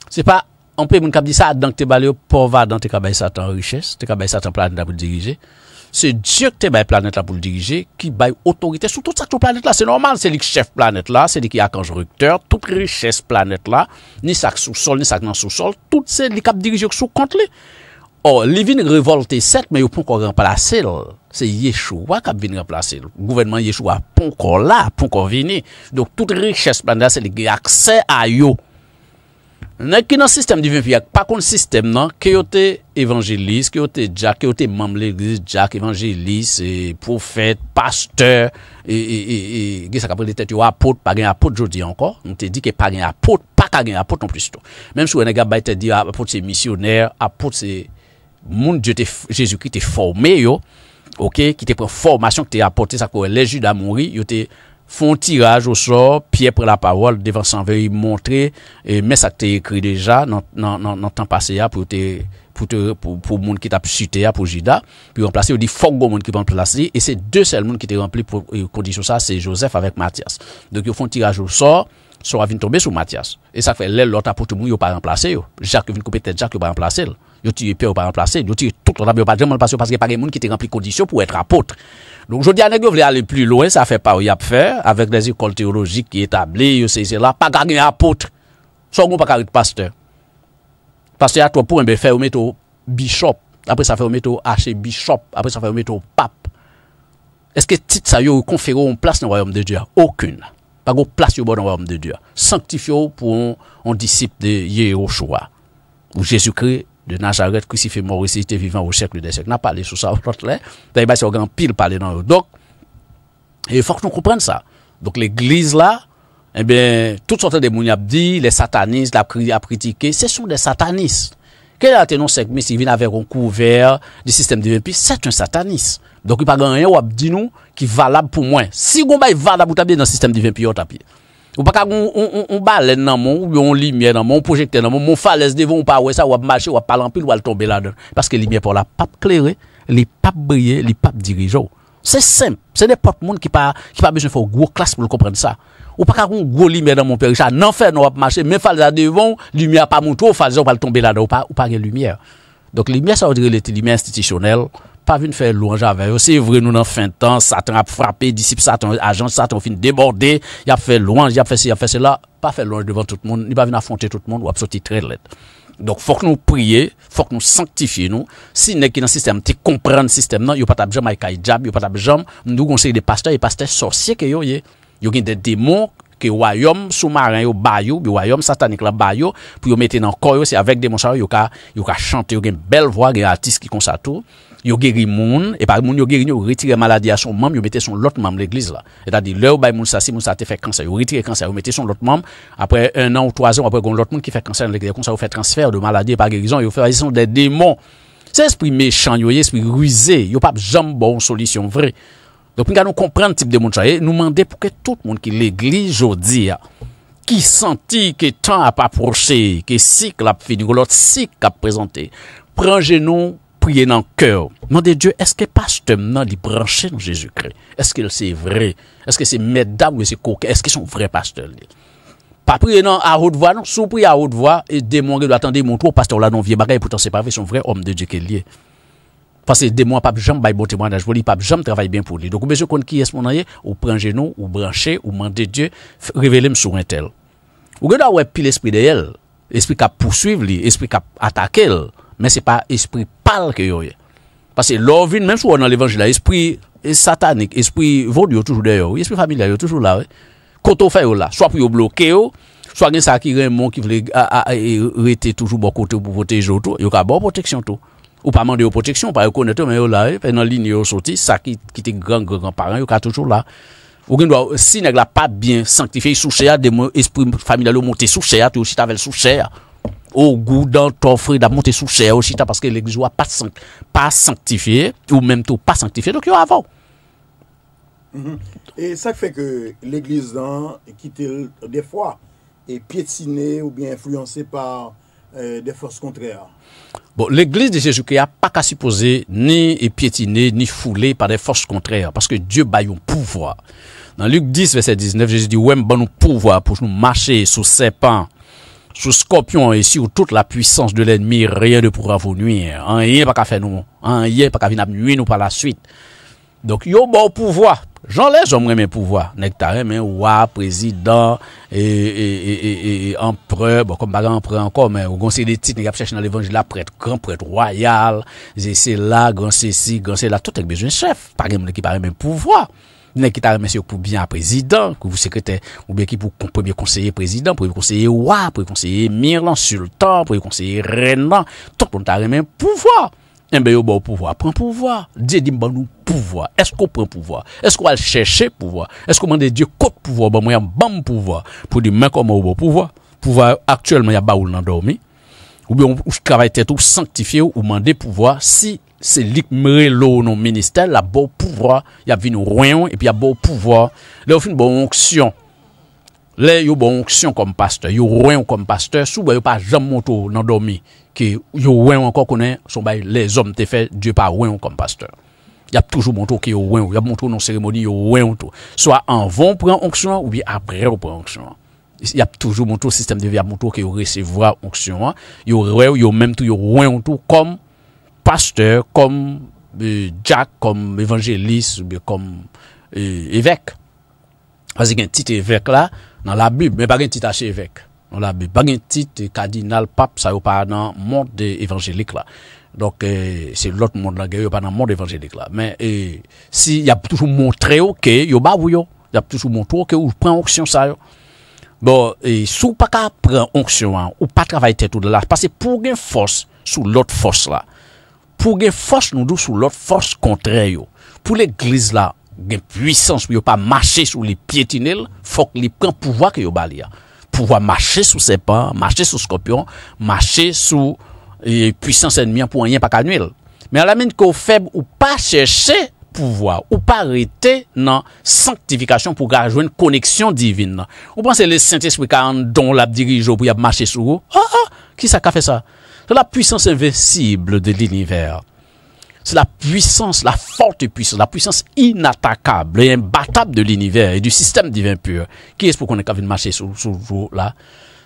C'est pas on peut même dire ça dans tes pour dans tes ça Satan richesse, tes Satan plan diriger. Se diyo te baye planet la pou dirije, ki baye otorite sou tout sak sou planet la. Se normal, se li ke chef planet la, se li ki ak anjou rukteur, tout richesse planet la, ni sak sou sol, ni sak nan sou sol, tout se li kap dirije sou kont li. Or, li vin revolte set, me yo ponko renplase, se yeshou, wak ap vin renplase, gouvernement yeshou, ponko la, ponko vini. Donc, tout richesse planet la, se li ki ak se a yo. Nè kè nan sistem divin pi yak, pa kon sistem nan, kè yo te evanjelis, kè yo te djak, kè yo te mamle djak, evanjelis, e profet, pasteur, e, e, e gè sa kapre de tèt yo apot, pa gen apot jodi ankon, nou te di ke pa gen apot, pa ka gen apot anplisto. Non Mèm sou ene gabay te di apot se misioner, apot se moun diote Jésus ki te forme yo, ki te pren formasyon ki te apote sa koreleji da mounri, yo te... Fon tiraj ou so, piye pre la parol, devan san ve yi montre, me sa te ekri deja, nan tan pase ya pou moun ki ta su te ya pou jida, pi remplase yo di fok bo moun ki pa remplase, e se de sel moun ki te rempli pou kondisyon sa, se Joseph avek Mathias. Donk yo fon tiraj ou so, so a vin tombe sou Mathias, e sa fwe lè lòta pou te moun yo pa remplase yo, jak yo vin koupe te jak yo pa remplase yo. Yo tiré Pierre pas remplacer, yo tiré tout le pas jamais parce que pas de monde qui étaient rempli conditions pour être apôtre. Donc je dis à vous aller plus loin, ça fait pas Il y a faire avec les écoles théologiques qui établies, c'est là pas gagner apôtre. vous pas carré pasteur. Pasteur à toi pour un ben, faire mettre au bishop, après ça fait mettre au archbishop, après ça fait mettre au pape. Est-ce que titre ça yo conféré une place dans le royaume de Dieu Aucune. Pas de place dans le royaume de Dieu. Sanctifiez-vous pour un, disciple de Ou Jésus-Christ de Nazareth crucifié, mort, ressuscité, vivant au siècle des siècles. N'a parlé sur ça, là. D'ailleurs, c'est grand pile parler dans Donc, il faut que nous comprenions ça. Donc, l'église là, eh bien, toutes sortes de moun dit, les satanistes, la critiqué, ce sont des satanistes. Quel a été non mais s'il vient avec un couvert du système de c'est un sataniste. Donc, il n'y a pas rien, ou dit nous, qui est valable pour moi. Si on pas, valable pour dans le système de puis ou pas qu'on on balène dans mon ou on lumière dans mon projecteur dans mon mon falaise devant pas ouais ça ou marcher ou parler en pile ou tomber là-dedans parce que lumière pour la pas éclairer les pas briller les pas diriger c'est simple c'est n'importe monde qui pas qui pas besoin faire gros classe pour comprendre ça ou pas qu'on gros lumière dans mon père ça non faire pas marcher mais falaise devant lumière pas mon trop falaise on va tomber là-dedans ou pas ou pas lumière donc lumière ça veut dire les lumières institutionnelles pa vin fè louange avè yo, se vre nou nan fèntan, satan ap frape, disip, satan ajante, satan fin deborde, yap fè louange, yap fè se, yap fè se la, pa fè louange devan tout moun, ni pa vin afonte tout moun, wap so ti tre led. Donk fòk nou priye, fòk nou sanctifiye nou, si nek nan sistem, ti komprenn sistem nan, yo patabjom ay kajab, yo patabjom, nou gonseri de pasteur, yi pasteur sorciè ke yo ye, yo gen de demo, ki wayom sou marin yo bayou, bi wayom satanik la bayou, pou yo mette nan koryo, se avek demo charyo, yo ka chante, yo geri moun, e pa moun yo geri, yo retire maladi a son moun, yo mette son lot moun l'eglise la. E ta di, lè ou bay moun sasi, moun sate fè kanser, yo retire kanser, yo mette son lot moun, apre 1 an ou 3 an, apre kon lot moun ki fè kanser l'eglise, kon sa ou fè transfer de maladi, e pa geri zon, yo fè vajison de démon. Se espri mechant, yo ye espri ruize, yo pa jambon solisyon vre. Don pou nga nou komprende tip de moun chaye, nou mande pou ke tout moun ki l'eglise jo di ya, ki santi, prier dans le cœur. Demandez Dieu, est-ce que pasteur est branché dans Jésus-Christ? Est-ce que c'est vrai? Est-ce que c'est mesdames ou c'est coquins? Est-ce qu'ils sont vrai pasteur Pas prier non à haute voix, non. Sous prier à haute voix, et démon doit attendre mon tour, pasteur là non vieux bagaille, pourtant c'est pas vrai, son vrai homme de Dieu qu'il est. Parce que démon pas jamais bail bon témoignage pour lui, pas jamais travaille bien pour lui. Donc, il besoin qu'on qui est mon aïe, ou prend genou, ou branché, ou demander Dieu, révéler me sur un tel. Ou que doit pile esprit de elle, esprit qui poursuivre lui, esprit qui attaquer Men se pa espri pal ke yo ye. Pase lor vin, menm sou anan l'evangila, espri satanik, espri vond yo toujou de yo, espri familial yo toujou la. Koto fe yo la, swa pou yo bloke yo, swa gen sakir en mon ki vle rete toujou bo kote ou bo potej yo tou, yo ka bo proteksyon tou. Ou pa mande yo proteksyon, ou pa yo konete yo, men yo la, pe nan lini yo soti, sakir ki te gran gran gran paran, yo ka toujou la. Ou gen dwa, si neg la pa bin sanktife, souche ya, espri familial yo monte souche ya, toujou si tavel souche ya. au goût dans t'offrir la monter sous chair aussi parce que l'église n'est pas pas sanctifié ou même tout pas sanctifié donc il y a avant mm-hmm. et ça fait que l'église dans hein, quitte des fois est piétinée ou bien influencée par euh, des forces contraires Bon, l'église de Jésus-Christ n'a pas qu'à supposer ni piétinée ni foulée par des forces contraires, parce que Dieu baille un pouvoir. Dans Luc 10, verset 19, Jésus dit, ouais, bon, nous pouvoir pour nous marcher sous serpent, Sou skopyon e sy ou tout la pwisans de l'enmi, rye de pou rafouni. An yè pa ka fè nou, an yè pa ka vin apnoui nou pa la suite. Donk yo bon pouvoi, jan lè zomre men pouvoi. Nèk tarè men wap, prezidant, e emprè, bon kom bagan emprè ankom, ou gonsè de tit, nèk ap chè chenal evanjila, prèt kran, prèt royale, zè sè la, gonsè si, gonsè la, tout ek bezwen chèf, parèm le ki parèm men pouvoi. qui t'a monsieur pour bien président, que vous secrétaire ou bien qui pour premier conseiller président, pour conseiller roi, premier conseiller Mirlan sultan, pour conseiller renan, tout le monde t'a même pouvoir. et eh bien, bon pouvoir. prend pouvoir. Dieu dit, nous pouvoir. Est-ce qu'on prend pouvoir? Est-ce qu'on va chercher pouvoir? Est-ce qu'on demande Dieu côte pouvoir? Bon, moi, bon pouvoir. Pour dire, mais comment bon pouvoir? Pouvoir, actuellement, il y a pas où Ou bien, je travaille tête ou sanctifié ou demander pouvoir si c'est lui qui dans le ministère, la beau pouvoir, il y a nous royaume et puis il y a beau pouvoir. Là, au une bonne onction. les il y a bon onction comme pasteur, il y a royaume comme pasteur, sous, il n'y pas jamais monté dans dormi, que il y a encore connaît, son bail, les hommes te fait, Dieu pas royaume comme pasteur. Il y a toujours monté qui est a il y a monté dans cérémonie, il a tout. Soit en vont prend onction, ou bien après on prend onction il y a toujours mon tour système de vie y mon tour qui recevoir onction il y aurait il y a même tout il y a tout comme pasteur, comme euh, Jack, comme évangéliste, ou comme euh, évêque. Parce qu'il y a un titre évêque là, dans la Bible, mais pas un titre évêque. Dans la Bible, pas un titre cardinal, pape, ça n'est pas dans le monde évangélique là. Donc, euh, c'est l'autre monde là, il pas dans le monde évangélique là. Mais euh, s'il y a toujours montré, ok, il y a pas yo. Il y a toujours montré, que ou prend option ça yo. Bon, et sous pas qu'à prendre onction, hein, ou pas travailler tête de là, parce que pour une force, sous l'autre force là, pou gen fòs nou dou sou lòt fòs kontrè yo. Pou l'Eglise la, gen pwisans pou yo pa mâche sou li pietinil, fòk li pren pouvoi ki yo bali ya. Pouvoi mâche sou sepan, mâche sou skopyon, mâche sou e, pwisans enmyan pou enyen pa kanwil. Men alamin ko feb ou pa chèche pouvoi, ou pa rete nan sanktifikasyon pou ga ajoen koneksyon divin nan. Ou pan se le saintes wika an don lap dirijo pou ya mâche sou yo, ha ha, ki sa ka fe sa? C'est la puissance invincible de l'univers. C'est la puissance, la forte puissance, la puissance inattaquable et imbattable de l'univers et du système divin pur. Qui est-ce pour qu'on ait qu'à venir marcher sur vous là?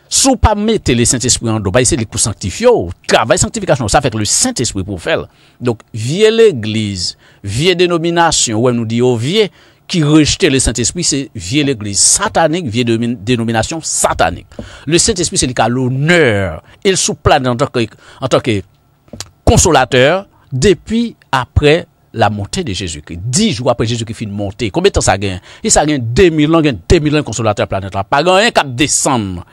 Sou pas mettre le Saint-Esprit bah, essayer dos, les coups sanctifiés. sanctifier oh, travail sanctification, ça fait le Saint-Esprit pour faire donc vie église, vieille dénomination où nous dit « oh vieille » qui rejetait le Saint-Esprit, c'est vieille l'église satanique, vieille dénomination satanique. Le Saint-Esprit, c'est le l'honneur. Il se en en tant que consolateur depuis après la montée de Jésus-Christ. Dix jours après Jésus-Christ de montée. Combien de temps ça gagne? Il ça gagne 2000 ans, gagne 2000 ans consolateur planète là. Pas gagne un cap descendre.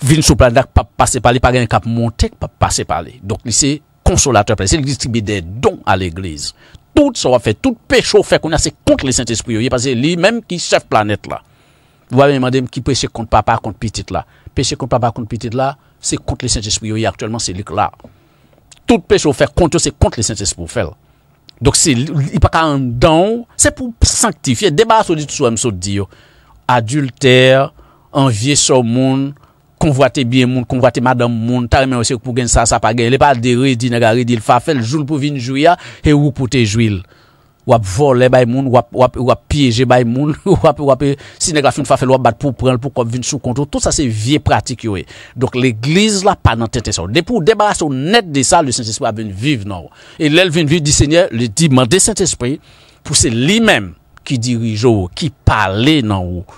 Vin sous planète, pas passer par les, pas il cap monter, pas passer par les. Donc, c'est consolateur, c'est distribuer des dons à l'église. Tout sa va fè, tout pecho fè kon a, se kont le Saint-Esprit yoye. Pase li menm ki chef planet la. Vwa menman dem ki peche kont papa, kont pitit la. Peche kont papa, kont pitit la, se kont le Saint-Esprit yoye. Aktuellement se lik la. Tout pecho fè kont yo, se kont le Saint-Esprit yoye. Dok se li pa ka an don, se pou sanctifiye. Deba sa di sou am sa di yo. Adulter, an vie sou moun. konvwate biye moun, konvwate madam moun, tarmen wese pou gen sa sa pa gen, le pa de re di nega re di l fafel, joul pou vin jouya, he ou pou te jouil. Wap vol le bay moun, wap pieje bay moun, wap sinegrafi moun fafel, wap bat pou pran l pou konvwin sou kontou, tout sa se vie pratik yoe. Eh. Dok l'eglise la pa nan tente sou. De pou debarasyon net de sa, le Saint-Esprit a ven viv nan wou. E lel ven viv di seigne, le di man de Saint-Esprit, pou se li men ki dirijo wou, ki pale nan wou.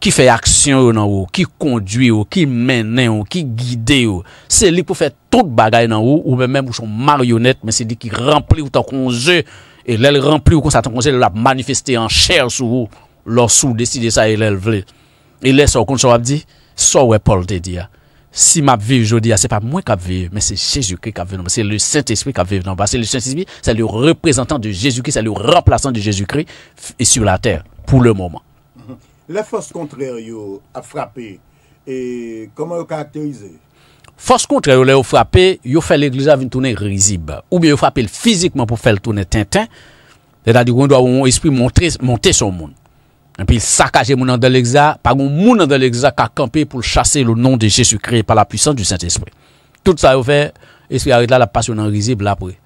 qui fait action en haut ou, conduit qui ou qui mène ou qui guide ou C'est lui pour faire tout le nan ou, ou même son marionnette, mais c'est lui qui remplit ou ton congé. Et l'elle remplit ou ça sa ton la elle l'a manifeste en chair sur ou, lorsque décide ça et e lèl et E lèl on ou Paul te dit. Ah. Si vie vie, jodi ah, c'est pas moi qui a mais mais c'est Jésus-Christ qui a vécu C'est le Saint-Esprit qui a non C'est c'est le Saint-Esprit, c'est le représentant de Jésus-Christ, c'est le remplaçant de Jésus-Christ, et sur la terre, pour le moment. La force contraire a frappé, et comment vous caractérisez Force contraire, ils ont frappé, ils ont fait l'église à tourner risible. Ou bien ils ont frappé physiquement pour faire tourner Tintin. C'est-à-dire qu'on doit avoir un esprit monter, monter son monde. Et puis saccager mon dans l'église, par mon monde dans l'église qui a campé pour chasser le nom de Jésus-Christ par la puissance du Saint-Esprit. Tout ça, ils ont fait, et arrête là, la passion en risible après.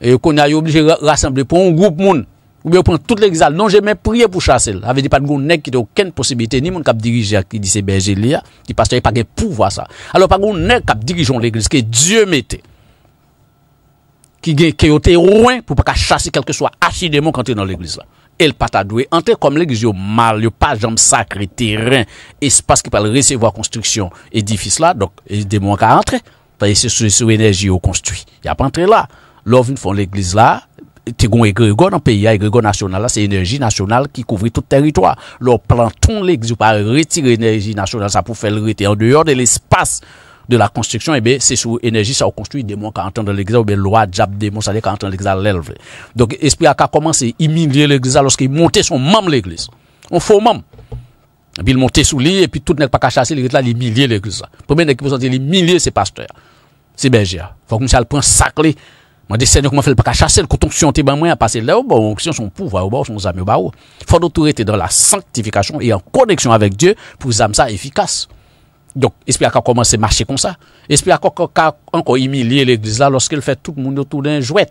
Et qu'on a obligé de rassembler pour un groupe monde ou bien prendre tout l'église, Non, j'ai même prié pour chasser. Ça veut pas de nèg qui aucune possibilité, ni mon cap dirigeant qui dit c'est berger que qui pasteur pas de pouvoir ça. Alors pas de cap dirigeant l'église que Dieu mettait. Qui qui était loin pour pas chasser quelque soit qui quand dans l'église là. Elle pas ta entrer comme l'église il mal, a pas jambe sacré terrain, espace qui peut recevoir construction édifice là, donc démon qui entrer. Parce que c'est sur énergie au construit. Il a pas entré là. L'offre font l'église là, dans pays, national. C'est l'énergie nationale qui couvre tout le territoire. L'eau planton l'église, on ne pas retirer l'énergie nationale, ça pour faire le retirer. En dehors de l'espace de la construction, ben, c'est sous l'énergie, ça a construit des mots qui entrent dans l'église, ou ben, a le loi de Jabdemon, l'église, Donc, l'esprit a commencé à humilier l'église lorsqu'il montait son même l'église. On faut même. il montait sous lui et puis tout n'est pas caché, l'église, Il est l'église. Le premier n'est pas que pour c'est pasteur. C'est bergé. Il faut que nous cherchions point sacré. Moi, dis, Seigneur, comment fait le pas chasser le coton sur tes moi à passer là bon, onction, son pouvoir, au bon, son ami au Faut d'autorité dans la sanctification et en connexion avec Dieu pour que ça, efficace. Donc, esprit a commencé à marcher comme ça. Esprit a encore humilié l'église là lorsqu'il fait tout le monde autour d'un jouet.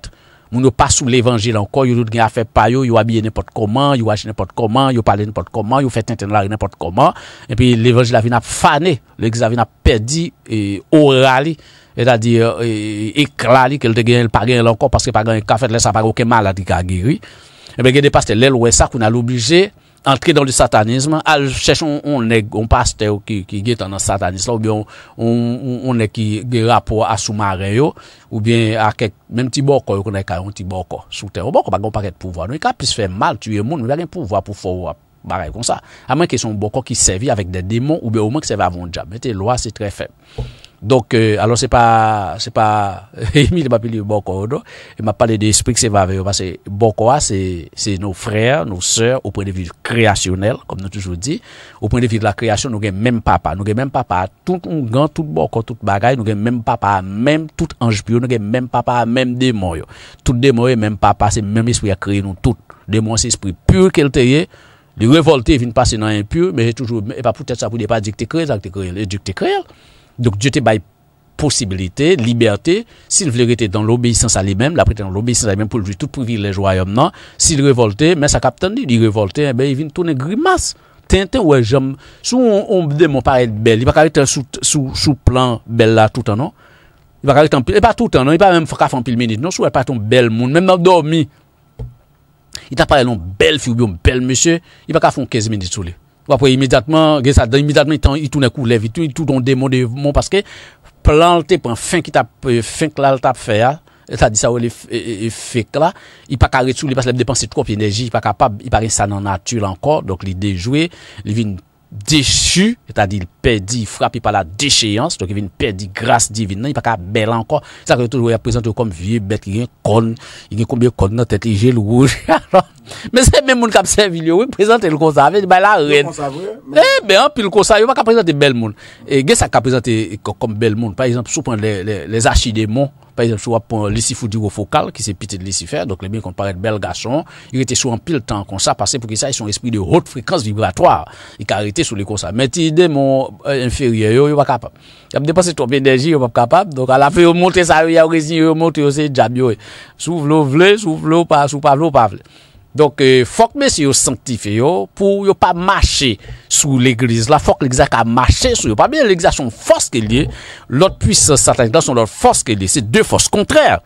Moun yo pas sous l'évangile encore, il tout gen a fait pa yo, yo habillé n'importe comment, il agi n'importe comment, il parle n'importe comment, il fait tintin n'importe comment. Et puis l'évangile a vina fané, l'église a perdu et orali. Eta di, ekla li, ke lte gen el par gen lankon, paske par gen en kafet, lè sa par gen ouke maladi ka geri. Ebe eh gen depaste lèl ouè sa, kou nan l'oblije, entre dans le satanisme, al chèche, ou nè, ou n'paste ou ki, ki gen tan nan satanisme la, ou bien, ou nè ki, gen rapo asouman reyo, ou bien, akèk, mèm ti bokon, ou konèk a yon ti bokon, sou ten, ou bokon, bagon parèt pouvoi nou, e ka plis fè mal, tue moun, ou bagèm pouvoi poufou, Donc, euh, alors c'est pas, c'est pas, Emile (laughs) m'a parlé Boko Boko, il m'a parlé de que c'est parce que Boko, c'est, c'est nos frères, nos sœurs, au point de vue créationnel, comme nous toujours dit, au point de vue de la création, nous avons même papa, nous avons même papa, tout grand, tout Boko, tout bagaille, nous avons même papa, même tout ange pur nous avons même papa, même démon, tout démon et même papa, c'est même esprit à créer nous tous, démon, c'est esprit pur qu'elle t'aille, de révolter vient passer dans impur, mais toujours, et pas peut-être ça voulait pas dicter créer, ça créer, Dok, diyo te bay posibilite, liberte, si li vle rete dan l'obeysans a li men, la pretenan l'obeysans a li men pou li tout privilejwa yon nan, si li revolte, men sa kapten di, li revolte, e eh be yi vin tonen grimas, ten ten ou e jom. Sou yon obde moun paret bel, yi pa karete sou plan bel la tout anon, yi pa tout anon, yi pa mèm fokaf anpil menit, sou yi pa karete bel moun, mèm mèm dormi, yi ta parel yon bel fyou, bel mesye, yi pa karete anpil menit sou li. Wapwè imediatman, gè sa, imediatman itounè kou lev, itoun, itoun don de moun, euh, non, de moun, paske plantè pou an fin ki tap, fin k lal tap fè ya, et sa di sa wè li fè k la, i pa kare sou li, paske le bi depansè (laughs) tropi enerji, i pa kare sa nan nature ankon, donk li dejouè, li vin déchû, et sa di l pè di, frapi pa la déchéyans, donk li vin pè di, grasse di vin nan, i pa kare bel ankon, sa kare tou wè apresante wè kom vie bet, i gen kon, i gen kon be kon nan tète jèl wouj, a lò. Mais c'est même moun qui a servi, il oui, présenté le conseil avec la reine. Le mais... Eh bien, puis le conseil, il va présenter bel moun. Et qu'est-ce qu'il a comme bel moun? Par exemple, sous les, les, les archidémons, par exemple, sous un Lucifer du focal, qui c'est petit Lucifer, donc les bien qu'on paraît bel garçon, il était sous en pile temps comme ça, parce que ça, ils sont esprits de haute fréquence vibratoire. Il a sous les conseils. Mais tes démons euh, inférieurs, il va capable. Il a dépensé trop d'énergie, il va pas capable. Donc, à la fin, monter ça, il a résigné, il a monté, il a dit, Sous le vle, sous le pas, sous pas, pas. Donc, il euh, faut que messieurs sanctifiez pour ne pas marcher sous l'église. Là, faut que l'église a marché sous Pas bien l'église a forces. force y est. L'autre puissance satanique, là, son leur force qu'elle est. C'est deux forces contraires.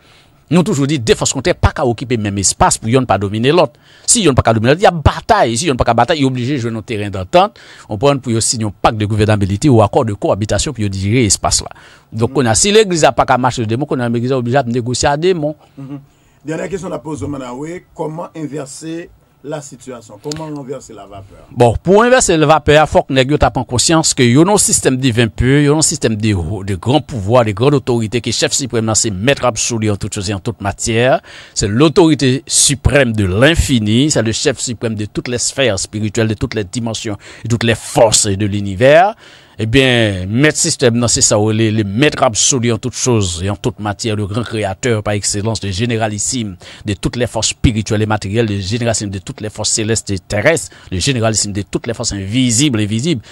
Nous toujours dit, deux forces contraires, pas qu'à occuper le même espace pour ne pas dominer l'autre. Si ils ne pas dominer l'autre, il y a bataille. Si ils ne pas bataille, ils obligé de jouer nos terrains d'entente. On prend pour signer un pacte de gouvernabilité ou accord de cohabitation pour diriger l'espace là. Donc, on a, si l'église a pas qu'à marcher sous démon, On a l'église obligé de négocier à démon. Mhm. Dernière question de la pose Manawe, comment inverser la situation? Comment inverser la vapeur? Bon, pour inverser la vapeur, faut que les gens conscience que y a un système divin pur, y a un système de, de grands pouvoirs, de grandes autorités qui chef suprême, c'est maître absolu en toute chose et en toute matière. C'est l'autorité suprême de l'infini, c'est le chef suprême de toutes les sphères spirituelles, de toutes les dimensions, de toutes les forces de l'univers. Ebyen, medsistem nan se sa ou, le medrabsou li an tout chouz, li an tout matyer, le gran kreator pa ekselans, le generalissim de tout le fos spirituale materyel, le generalissim de tout le fos seleste teres, le generalissim de tout le fos invisible,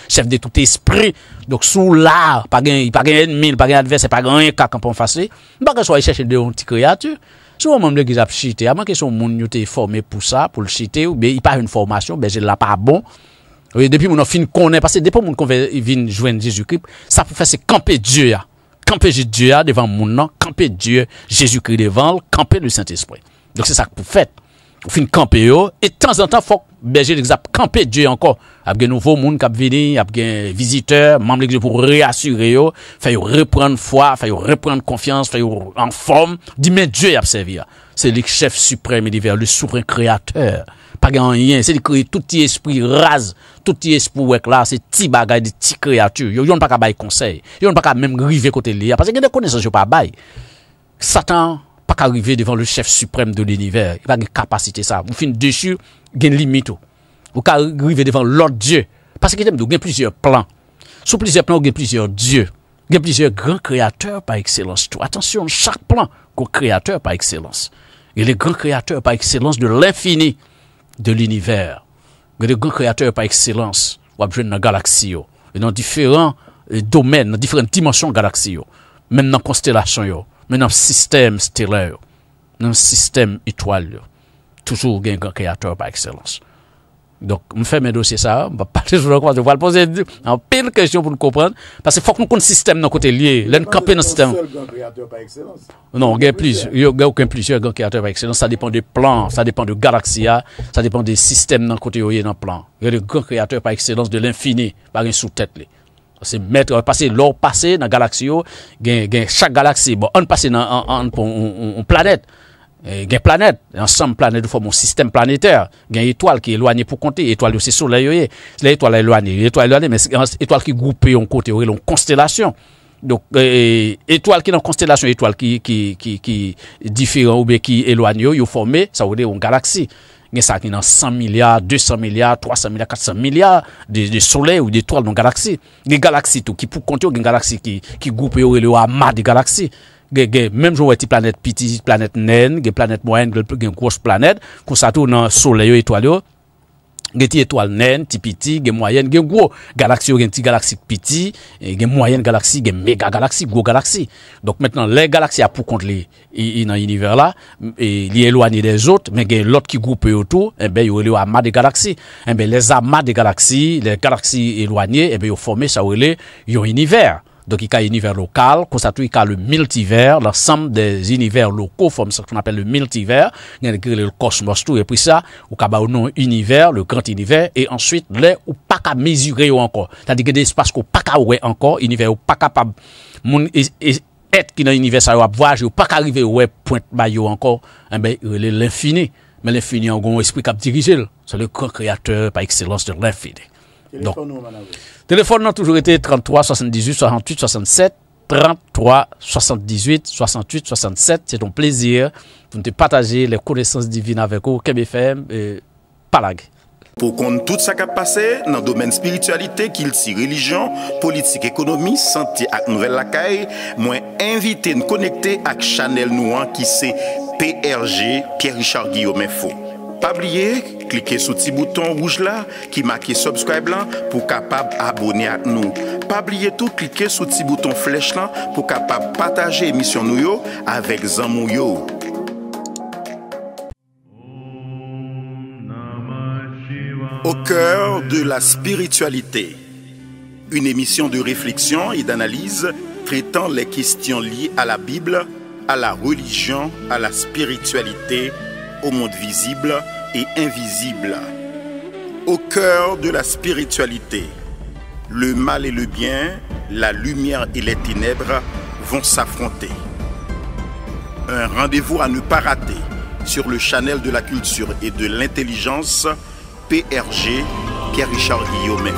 chef de tout espri, dok sou la, pa gen, pa gen en min, pa gen adverse, pa gen en kak an pou an fase, mba ke sou a y chèche de yon ti kreatur, sou mwen mwen mwen gizap chite, a man ke sou moun yote formè pou sa, pou l chite, ou be y pa yon formasyon, be jè la pa bon, Oui, depuis mon fin connaît parce que depuis mon qu'on vient joindre Jésus-Christ, ça pour faire c'est camper Dieu là. Hein. Camper Dieu hein, devant mon nom, camper Dieu, Jésus-Christ devant, camper le Saint-Esprit. Donc c'est ça que pour faire. Vous fin camper et de temps en temps, faut berger l'exemple, camper Dieu encore. Il y a nouveaux monde qui venu, il y a des visiteurs, membres pour réassurer il faire reprendre foi, faire reprendre confiance, faire en forme, dit mais Dieu a servir. Hein. C'est le chef suprême et divers, le souverain créateur. Pas rien, c'est de créer tout esprit rase, tout petit esprit ouais là, c'est petit bagage de petit créature. Yo yon pas ka bail conseil. Yo pas ka même river côté lié parce que des connaissances yo pas bail. Satan pas ka arriver devant le chef suprême de l'univers. Il pas de capacité ça. Vous fin dessus, gain limite. Oh. Vous ka river devant l'autre Dieu parce que y a plusieurs plans. Sous plusieurs plans, il y plusieurs dieux. Il y plusieurs grands créateurs par excellence. Attention, chaque plan, un créateur par excellence. Il est grand créateur par excellence de l'infini de l'univers. des grand créateur par excellence, ou jwen nan galaksi galaxie, E dans diferent euh, domen, nan différentes dimensions galaksi yo. même dans konstelasyon yo. Men dans sistem stelè yo. Nan grand créateur par excellence. Donk, m fè mè dosye sa, m pa pate joulan kwa se vo al pose, an pèl kèsyon pou nou koupran, pase fòk nou konn sistem nan kote liye, lèn kapè nan sistem. Non, gen plis, yo gen plis, yo gen kreator pa ekselans, sa depan de plan, sa depan de galaksi ya, sa depan de sistem nan kote yo ye nan plan. Gen de kreator pa ekselans de l'infini, pa gen sou tèt li. Se mètre, lòr pase nan galaksi yo, gen chak galaksi, bon, an pase nan planet, Eh, gen planèd, ansem planèd ou fòm eh, eh, ou sistem planèdèr, gen etoal ki elwanyè pou konti, etoal yo se solè yoye. Se la etoal elwanyè, etoal elwanyè, men etoal ki goupè yon kote ou elwanyè yon konstelasyon. Donk etoal ki nan konstelasyon, etoal ki diferan ou be ki elwanyè ou yon fòmè, sa ou de yon galaksi. Gen sa ki nan 100 milyard, 200 milyard, 300 milyard, 400 milyard de solè ou de etoal nan galaksi. Gen galaksi tou ki pou konti ou gen galaksi ki goupè yoye ou elwanyè yon amat de galaksi. Gen menm jow eti planet piti, planet nen, gen planet mwanyen, gen koush planet, konsatu nan soleyo etoalyo, gen ti etoal nen, ti piti, gen mwanyen, gen gwo. Galaksi yo gen ti galaksi piti, e gen mwanyen galaksi, gen mega galaksi, gwo galaksi. Dok menm nan le galaksi apou kont li inan iniver la, e li elwanyi de zot, men gen lot ki goup yo tou, eh enbe yo ele eh eh yo ama de galaksi. Enbe le zama de galaksi, le galaksi elwanyi, enbe yo fome sawele yo iniver. Don ki ka yon iniver lokal, konstatou yon ka le miltiver, la sam de iniver loko, fòm se fòm apel le miltiver, gen de gri le kosmos tou, epwisa, ou ka ba ou non iniver, le grand iniver, e answit le ou pa ka mezure yo ankon. Tadi gen de espask ou pa ka ouwe ankon, iniver ou pa ka pa moun et ki nan iniver sa yo ap waj, ou pa ka arrive ouwe pointe may yo ankon, enbe yon le l'infini. Men l'infini an goun esplik ap dirijil, se le kwa kreator pa eksilans de l'infini dek. Telefon nan toujou ete 33 78 68 67 33 78 68 67 Se ton plezir Foun te pataje le konesans divina veko KBFM Palag Pou kon tout sa kap pase Nan domen spiritualite Kilti, religion, politik, ekonomi Sante ak nouvel lakay Mwen invite n konekte ak chanel nouan Ki se PRG Pierre Richard Guillaume Fou Pas oublier, cliquez sur ce petit bouton rouge là qui marque subscribe là pour capable abonner à nous. Pas oublier tout, cliquez sur le petit bouton flèche là pour capable partager l'émission nous avec Zamouyo. Au cœur de la spiritualité, une émission de réflexion et d'analyse traitant les questions liées à la Bible, à la religion, à la spiritualité au monde visible et invisible, au cœur de la spiritualité. Le mal et le bien, la lumière et les ténèbres vont s'affronter. Un rendez-vous à ne pas rater sur le channel de la culture et de l'intelligence PRG Pierre-Richard Guillaume